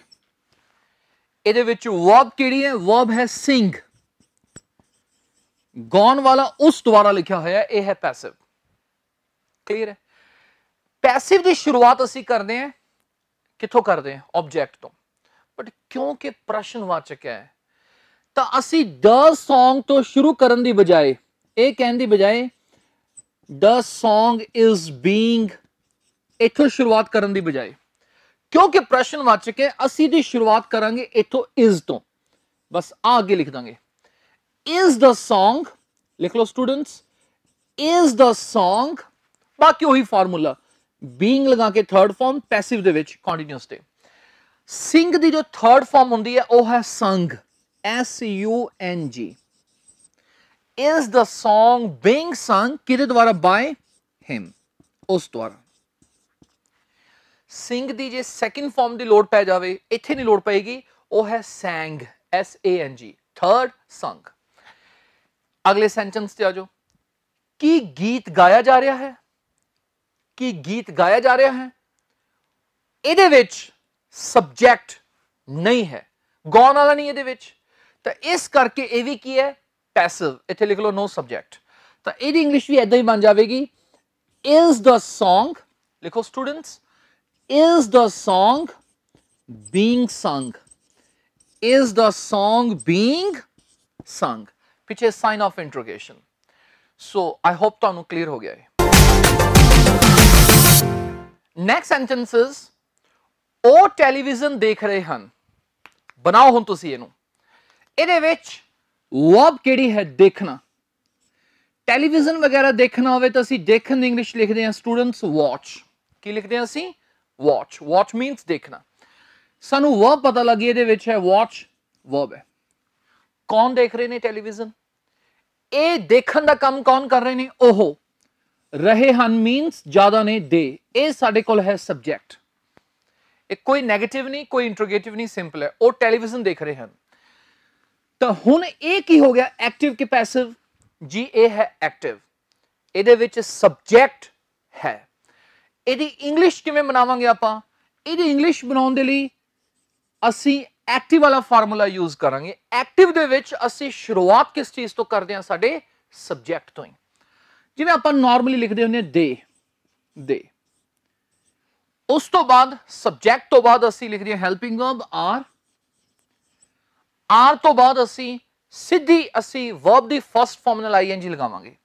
ਇਹਦੇ ਵਿੱਚ ਵਰਬ ਕਿਹੜੀ ਹੈ ਵਰਬ ਹੈ ਸਿੰਗ ਗੌਨ ਵਾਲਾ ਉਸ ਦੁਆਰਾ ਲਿਖਿਆ ਹੋਇਆ ਇਹ ਹੈ ਪੈਸਿਵ ਕਲੀਅਰ ਹੈ ਪੈਸਿਵ ਦੀ ਸ਼ੁਰੂਆਤ ਅਸੀਂ ਕਰਦੇ ਹਾਂ ਕਿੱਥੋਂ ਕਰਦੇ ਆ ਆਬਜੈਕਟ ਤੋਂ ਬਟ ਕਿਉਂਕਿ ਪ੍ਰਸ਼ਨਵਾਚਕ ਹੈ ਤਾਂ ਅਸੀਂ ਦ Song ਤੋਂ ਸ਼ੁਰੂ ਕਰਨ ਦੀ ਬਜਾਏ ਇਹ ਕਹਿਣ ਦੀ ਬਜਾਏ ਦ Song ਇਜ਼ ਬੀਇੰਗ ਇੱਥੋਂ ਸ਼ੁਰੂਆਤ ਕਰਨ ਦੀ ਬਜਾਏ ਕਿਉਂਕਿ ਪ੍ਰਸ਼ਨਵਾਚਕ ਹੈ ਅਸੀਂ ਦੀ ਸ਼ੁਰੂਆਤ ਕਰਾਂਗੇ ਇੱਥੋਂ ਇਜ਼ ਤੋਂ ਬਸ ਆ ਅੱਗੇ ਲਿਖ ਦਾਂਗੇ ਇਜ਼ ਦ Song ਲਿਖ ਲਓ ਸਟੂਡੈਂਟਸ ਇਜ਼ ਦ Song ਬਾਕੀ ਉਹੀ ਫਾਰਮੂਲਾ ਬੀਇੰਗ ਲਗਾ ਕੇ ਥਰਡ ਫਾਰਮ ਪੈਸਿਵ ਦੇ ਵਿੱਚ ਕੰਟੀਨਿਊਸ ਤੇ ਸਿੰਗ ਦੀ ਜੋ ਥਰਡ ਫਾਰਮ ਹੁੰਦੀ ਹੈ ਉਹ ਹੈ ਸੰਗ S U N G ਇਸ ਦ song ਬੀਇੰਗ ਸੰਗ ਕਿਹਦੇ ਦੁਆਰਾ ਬਾਏ ਹਿਮ ਉਸ ਦੁਆਰਾ ਸਿੰਗ ਦੀ ਜੇ ਸੈਕਿੰਡ ਫਾਰਮ ਦੀ ਲੋੜ ਪੈ ਜਾਵੇ ਇੱਥੇ ਨਹੀਂ ਲੋੜ ਪਏਗੀ ਉਹ ਹੈ sang S A N G third sung ਅਗਲੇ ਸੈਂਟੈਂਸ ਤੇ ਆਜੋ ਕੀ ਗੀਤ ਗਾਇਆ ਜਾ ਰਿਹਾ ਹੈ ਕੀ ਗੀਤ ਗਾਇਆ ਜਾ ਰਿਹਾ ਹੈ ਇਹਦੇ ਵਿੱਚ ਸਬਜੈਕਟ ਨਹੀਂ ਹੈ ਗੌਣ ਵਾਲਾ ਨਹੀਂ ਇਹਦੇ ਵਿੱਚ ਤਾਂ ਇਸ ਕਰਕੇ ਇਹ ਵੀ ਕੀ ਹੈ ਪੈਸਿਵ ਇੱਥੇ ਲਿਖ ਲਓ ਨੋ ਸਬਜੈਕਟ ਤਾਂ ਇਹਦੀ ਇੰਗਲਿਸ਼ ਵੀ ਇਦਾਂ ਹੀ ਬਣ ਜਾਵੇਗੀ ਇਜ਼ ਦਾ Song ਲਿਖੋ students is the Song being sung is the Song being sung ਪਿੱਛੇ sign of interrogation so I hope ਤੁਹਾਨੂੰ ਕਲੀਅਰ ਹੋ ਗਿਆ ਹੈ ਨੈਕਸਟ ਸੈਂਟੈਂਸਸ ਉਹ ਟੈਲੀਵਿਜ਼ਨ ਦੇਖ ਰਹੇ ਹਨ ਬਣਾਓ ਹੁਣ ਤੁਸੀਂ ਇਹਨੂੰ ਇਹਦੇ ਵਿੱਚ ਵਰਬ ਕਿਹੜੀ ਹੈ ਦੇਖਣਾ ਟੈਲੀਵਿਜ਼ਨ ਵਗੈਰਾ ਦੇਖਣਾ ਹੋਵੇ ਤਾਂ ਅਸੀਂ ਦੇਖਣ ਇੰਗਲਿਸ਼ ਲਿਖਦੇ ਹਾਂ ਸਟੂਡੈਂਟਸ ਵਾਚ ਕੀ ਲਿਖਦੇ ਹਾਂ ਅਸੀਂ ਵਾਚ ਵਾਚ ਮੀਨਸ ਦੇਖਣਾ ਸਾਨੂੰ ਵਰਬ ਪਤਾ ਲੱਗੀ ਇਹਦੇ ਵਿੱਚ ਹੈ ਵਾਚ ਵਰਬ ਹੈ ਕੌਣ ਦੇਖ ਰਹੇ ਨੇ ਟੈਲੀਵਿਜ਼ਨ ਇਹ ਦੇਖਣ ਦਾ ਕੰਮ ਕੌਣ ਕਰ ਰਹੇ ਨੇ ਉਹ ਰਹੇ ਹਨ ਮੀਨਸ ਜ਼ਿਆਦਾ ਨੇ ਦੇ ਇਹ ਸਾਡੇ ਕੋਲ ਹੈ ਸਬਜੈਕਟ ਇਹ ਕੋਈ 네ਗੇਟਿਵ ਨਹੀਂ ਕੋਈ ਇੰਟਰੋਗੇਟਿਵ ਨਹੀਂ ਸਿੰਪਲ ਹੈ ਉਹ ਟੈਲੀਵਿਜ਼ਨ ਦੇਖ ਰਹੇ ਹਨ ਤਾਂ ਹੁਣ ਇਹ ਕੀ ਹੋ ਗਿਆ ਐਕਟਿਵ ਕਿ ਪੈਸਿਵ ਜੀ ਇਹ ਹੈ ਐਕਟਿਵ ਇਹਦੇ ਵਿੱਚ ਸਬਜੈਕਟ ਹੈ ਇਹਦੀ ਇੰਗਲਿਸ਼ ਕਿਵੇਂ ਬਣਾਵਾਂਗੇ ਆਪਾਂ ਇਹਦੀ ਇੰਗਲਿਸ਼ ਬਣਾਉਣ ਦੇ ਲਈ ਅਸੀਂ ਐਕਟਿਵ ਵਾਲਾ ਫਾਰਮੂਲਾ ਯੂਜ਼ ਕਰਾਂਗੇ ਐਕਟਿਵ ਦੇ ਵਿੱਚ ਅਸੀਂ ਸ਼ੁਰੂਆਤ ਕਿਸ ਚੀਜ਼ ਤੋਂ ਕਰਦੇ ਹਾਂ ਸਾਡੇ ਸਬਜੈਕਟ ਤੋਂ ਹੀ ਜਿਵੇਂ ਆਪਾਂ ਨਾਰਮਲੀ ਲਿਖਦੇ ਹੁੰਦੇ ਦੇ ਦੇ ਉਸ ਤੋਂ ਬਾਅਦ ਸਬਜੈਕਟ ਤੋਂ ਬਾਅਦ ਅਸੀਂ ਲਿਖਦੇ ਹਾਂ ਹੈਲਪਿੰਗ ਵਰਬ ਆਰ ਆਰ ਤੋਂ ਬਾਅਦ ਅਸੀਂ ਸਿੱਧੀ ਅਸੀਂ ਵਰਬ ਦੀ ਫਰਸਟ ਫਾਰਮ ਨਾਲ ਆਈਐਨਜੀ ਲਗਾਵਾਂਗੇ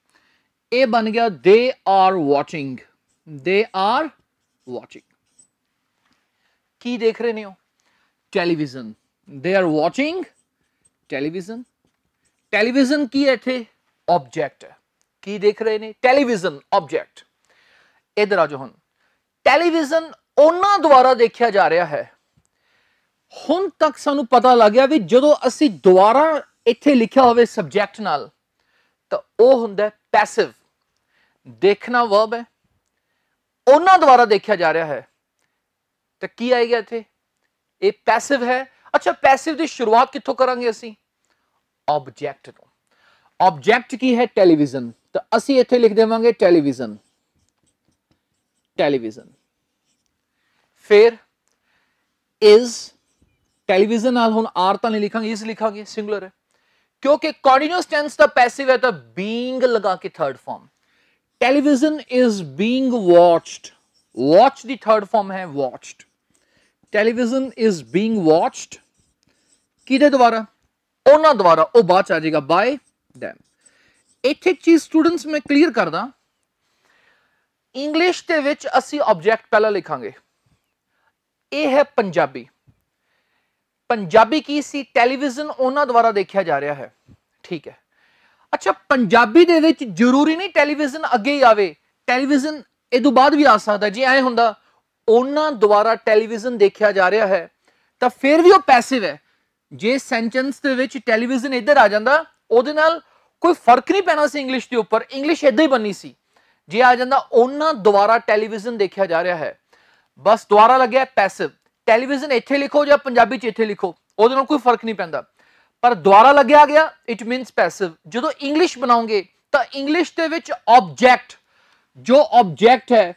ਇਹ ਬਣ ਗਿਆ they are watching they are watching ਕੀ ਦੇਖ ਰਹੇ ਨੇ ਹੋ television they are watching television television ਕੀ ਹੈ ਇੱਥੇ ਆਬਜੈਕਟ ਹੈ ਕੀ ਦੇਖ ਰਹੇ ਨੇ ਟੈਲੀਵਿਜ਼ਨ ਆਬਜੈਕਟ ਇਧਰ ਆ ਜੋ ਹੁਣ ਟੈਲੀਵਿਜ਼ਨ ਉਹਨਾਂ ਦੁਆਰਾ ਦੇਖਿਆ ਜਾ ਰਿਹਾ ਹੈ ਹੁਣ ਤੱਕ ਸਾਨੂੰ ਪਤਾ ਲੱਗ ਗਿਆ ਵੀ ਜਦੋਂ ਅਸੀਂ ਦੁਆਰਾ ਇੱਥੇ ਲਿਖਿਆ ਹੋਵੇ ਸਬਜੈਕਟ ਨਾਲ ਤਾਂ ਉਹ ਹੁੰਦਾ ਪੈਸਿਵ ਦੇਖਣਾ ਵਰਬ ਹੈ ਉਹਨਾਂ ਦੁਆਰਾ ਦੇਖਿਆ ਜਾ ਰਿਹਾ ਹੈ ਤਾਂ ਕੀ ਆਏਗਾ ਇੱਥੇ ਇਹ ਪੈਸਿਵ ਹੈ ਅੱਛਾ ਪੈਸਿਵ ਦੀ ਸ਼ੁਰੂਆਤ ਕਿੱਥੋਂ ਕਰਾਂਗੇ ਅਸੀਂ ਆਬਜੈਕਟ ਤੋਂ ਆਬਜੈਕਟ ਕੀ ਹੈ ਟੈਲੀਵਿਜ਼ਨ तो असि इतने लिख देवे टैलीविजन टैलीविजन फिर इज टैलीविजन हम आर तो नहीं लिखा इज लिखा सिंगुलर है क्योंकि कॉर्डिन्यूस टेंस का पैसिव है तो बींग लगा के third form television is being watched watch the third form है watched television is being watched कि द्वारा उन्होंने द्वारा वह बाद चेगा बाय डैम ਇੱਥੇ ਇੱਕ ਚੀਜ਼ ਸਟੂਡੈਂਟਸ ਮੈਂ ਕਲੀਅਰ ਕਰਦਾ ਇੰਗਲਿਸ਼ ਦੇ ਵਿੱਚ ਅਸੀਂ ਆਬਜੈਕਟ ਪਹਿਲਾਂ ਲਿਖਾਂਗੇ ਇਹ ਹੈ ਪੰਜਾਬੀ ਪੰਜਾਬੀ ਕੀ ਸੀ ਟੈਲੀਵਿਜ਼ਨ ਉਹਨਾਂ ਦੁਆਰਾ ਦੇਖਿਆ ਜਾ ਰਿਹਾ ਹੈ ਠੀਕ ਹੈ ਅੱਛਾ ਪੰਜਾਬੀ ਦੇ ਵਿੱਚ ਜ਼ਰੂਰੀ ਨਹੀਂ ਟੈਲੀਵਿਜ਼ਨ ਅੱਗੇ ਹੀ ਆਵੇ ਟੈਲੀਵਿਜ਼ਨ ਇਹ ਤੋਂ ਬਾਅਦ ਵੀ ਆ ਸਕਦਾ ਜੇ ਐ ਹੁੰਦਾ ਉਹਨਾਂ ਦੁਆਰਾ ਟੈਲੀਵਿਜ਼ਨ ਦੇਖਿਆ ਜਾ ਰਿਹਾ ਹੈ ਤਾਂ ਫਿਰ ਵੀ ਉਹ ਪੈਸਿਵ ਹੈ ਜੇ ਸੈਂਟੈਂਸ ਦੇ ਵਿੱਚ ਟੈਲੀਵਿਜ਼ਨ ਇੱਧਰ ਆ ਜਾਂਦਾ ਉਹਦੇ ਨਾਲ ਕੋਈ ਫਰਕ ਨਹੀਂ ਪੈਣਾ ਸੀ ਇੰਗਲਿਸ਼ ਦੇ ਉੱਪਰ ਇੰਗਲਿਸ਼ ਇਦਾਂ ਹੀ ਬਣੀ ਸੀ ਜੇ ਆ ਜਾਂਦਾ ਉਹਨਾਂ ਦੁਆਰਾ ਟੈਲੀਵਿਜ਼ਨ ਦੇਖਿਆ ਜਾ ਰਿਹਾ ਹੈ ਬਸ ਦੁਆਰਾ ਲੱਗਿਆ ਪੈਸਿਵ ਟੈਲੀਵਿਜ਼ਨ ਇੱਥੇ ਲਿਖੋ ਜਾਂ ਪੰਜਾਬੀ ਚ ਇੱਥੇ ਲਿਖੋ ਉਹਦੇ ਨਾਲ ਕੋਈ ਫਰਕ ਨਹੀਂ ਪੈਂਦਾ ਪਰ ਦੁਆਰਾ ਲੱਗਿਆ ਗਿਆ ਇਟ ਮੀਨਸ ਪੈਸਿਵ ਜਦੋਂ ਇੰਗਲਿਸ਼ ਬਣਾਉਂਗੇ ਤਾਂ ਇੰਗਲਿਸ਼ ਦੇ ਵਿੱਚ ਆਬਜੈਕਟ ਜੋ ਆਬਜੈਕਟ ਹੈ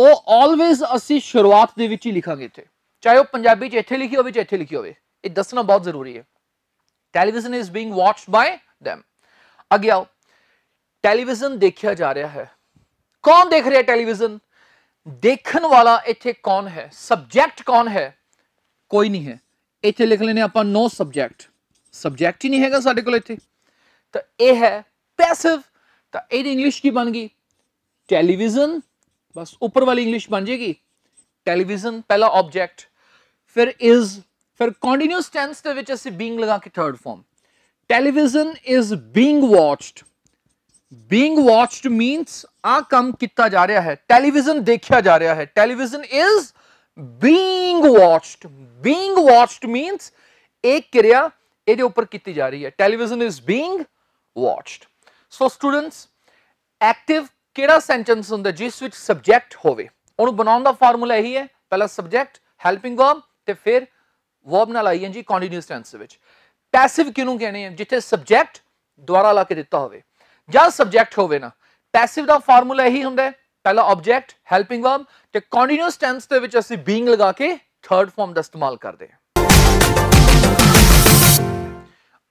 ਉਹ ਆਲਵੇਜ਼ ਅਸੀਂ ਸ਼ੁਰੂਆਤ ਦੇ ਵਿੱਚ ਹੀ ਲਿਖਾਂਗੇ ਇੱਥੇ ਚਾਹੇ ਉਹ ਪੰਜਾਬੀ ਚ ਇੱਥੇ ਲਿਖੀ ਹੋਵੇ ਜਾਂ ਇੱਥੇ ਲਿਖੀ ਹੋਵੇ ਇਹ ਦੱਸਣਾ ਬਹੁਤ ਜ਼ਰੂਰੀ ਹੈ television is being watched by them अगे आओ टैलीविजन देखा जा रहा है कौन देख रहा है टैलीविजन देखने वाला इतने कौन है सबजैक्ट कौन है कोई नहीं है इतने लिख लेने आप नो सबजैक्ट सबजैक्ट ही नहीं है साढ़े को यह है पैसिव तो यद इंग्लिश की बन गई टैलीविजन बस उपर वाली इंग्लिश बन जाएगी टैलीविजन पहला ऑबजैक्ट फिर इज फिर कॉन्टीन्यूस टेंस के बींग लगा के third form television is being watched being watched means ਆ ਕੰਮ ਕੀਤਾ ਜਾ ਰਿਹਾ ਹੈ ਟੈਲੀਵਿਜ਼ਨ ਦੇਖਿਆ ਜਾ ਰਿਹਾ ਹੈ television is being watched being watched means ਇਹ ਕਿਰਿਆ ਇਹਦੇ ਉੱਪਰ ਕੀਤੀ ਜਾ ਰਹੀ ਹੈ television is being watched so students active ਕਿਹੜਾ ਸੈਂਟੈਂਸ ਹੁੰਦਾ ਜਿਸ ਵਿੱਚ ਸਬਜੈਕਟ ਹੋਵੇ ਉਹਨੂੰ ਬਣਾਉਣ ਦਾ ਫਾਰਮੂਲਾ ਇਹੀ ਹੈ ਪਹਿਲਾ ਸਬਜੈਕਟ ਹੈਲਪਿੰਗ ਵਰਬ ਤੇ ਫਿਰ ਵਰਬ ਨਾਲ ਆਈਐਨਜੀ ਕੰਟੀਨਿਊਸ ਟੈਂਸ ਵਿੱਚ ਪੈਸਿਵ ਕਿਉਂ ਕਹਿੰਦੇ ਆ ਜਿੱਥੇ ਸਬਜੈਕਟ ਦੁਆਰਾ ਲਾ ਕੇ ਦਿੱਤਾ ਹੋਵੇ ਜਾਂ ਸਬਜੈਕਟ ਹੋਵੇ ਨਾ ਪੈਸਿਵ ਦਾ ਫਾਰਮੂਲਾ ਇਹੀ ਹੁੰਦਾ ਪਹਿਲਾ ਆਬਜੈਕਟ ਹੈਲਪਿੰਗ ਵਰਬ ਤੇ ਕੰਟੀਨਿਊਸ ਟੈਂਸ ਦੇ ਵਿੱਚ ਅਸੀਂ ਬੀਇੰਗ ਲਗਾ ਕੇ ਥਰਡ ਫਾਰਮ ਦਾ ਇਸਤੇਮਾਲ ਕਰਦੇ ਹਾਂ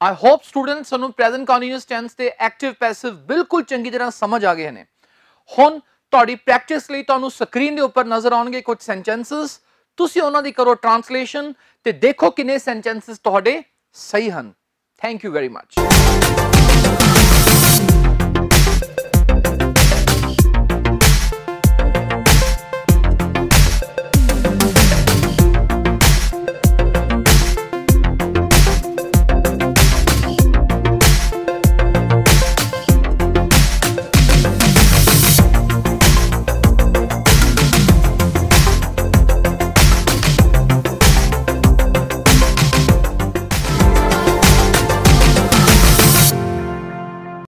ਆਈ ਹੋਪ ਸਟੂਡੈਂਟਸ ਨੂੰ ਪ੍ਰੈਜ਼ੈਂਟ ਕੰਟੀਨਿਊਸ ਟੈਂਸ ਤੇ ਐਕਟਿਵ ਪੈਸਿਵ ਬਿਲਕੁਲ ਚੰਗੀ ਤਰ੍ਹਾਂ ਸਮਝ ਆ ਗਏ ਨੇ ਹੁਣ ਤੁਹਾਡੀ ਪ੍ਰੈਕਟਿਸ ਲਈ ਤੁਹਾਨੂੰ ਸਕਰੀਨ ਦੇ ਉੱਪਰ ਨਜ਼ਰ ਆਉਣਗੇ ਕੁਝ ਸੈਂਟੈਂਸਸ ਤੁਸੀਂ ਉਹਨਾਂ ਦੀ ਕਰੋ ਟ੍ਰਾਂਸਲੇਸ਼ਨ ਤੇ ਦੇਖੋ ਕਿੰਨੇ ਸੈਂਟੈਂਸਸ ਤੁਹਾਡੇ Saihan. Thank you very much.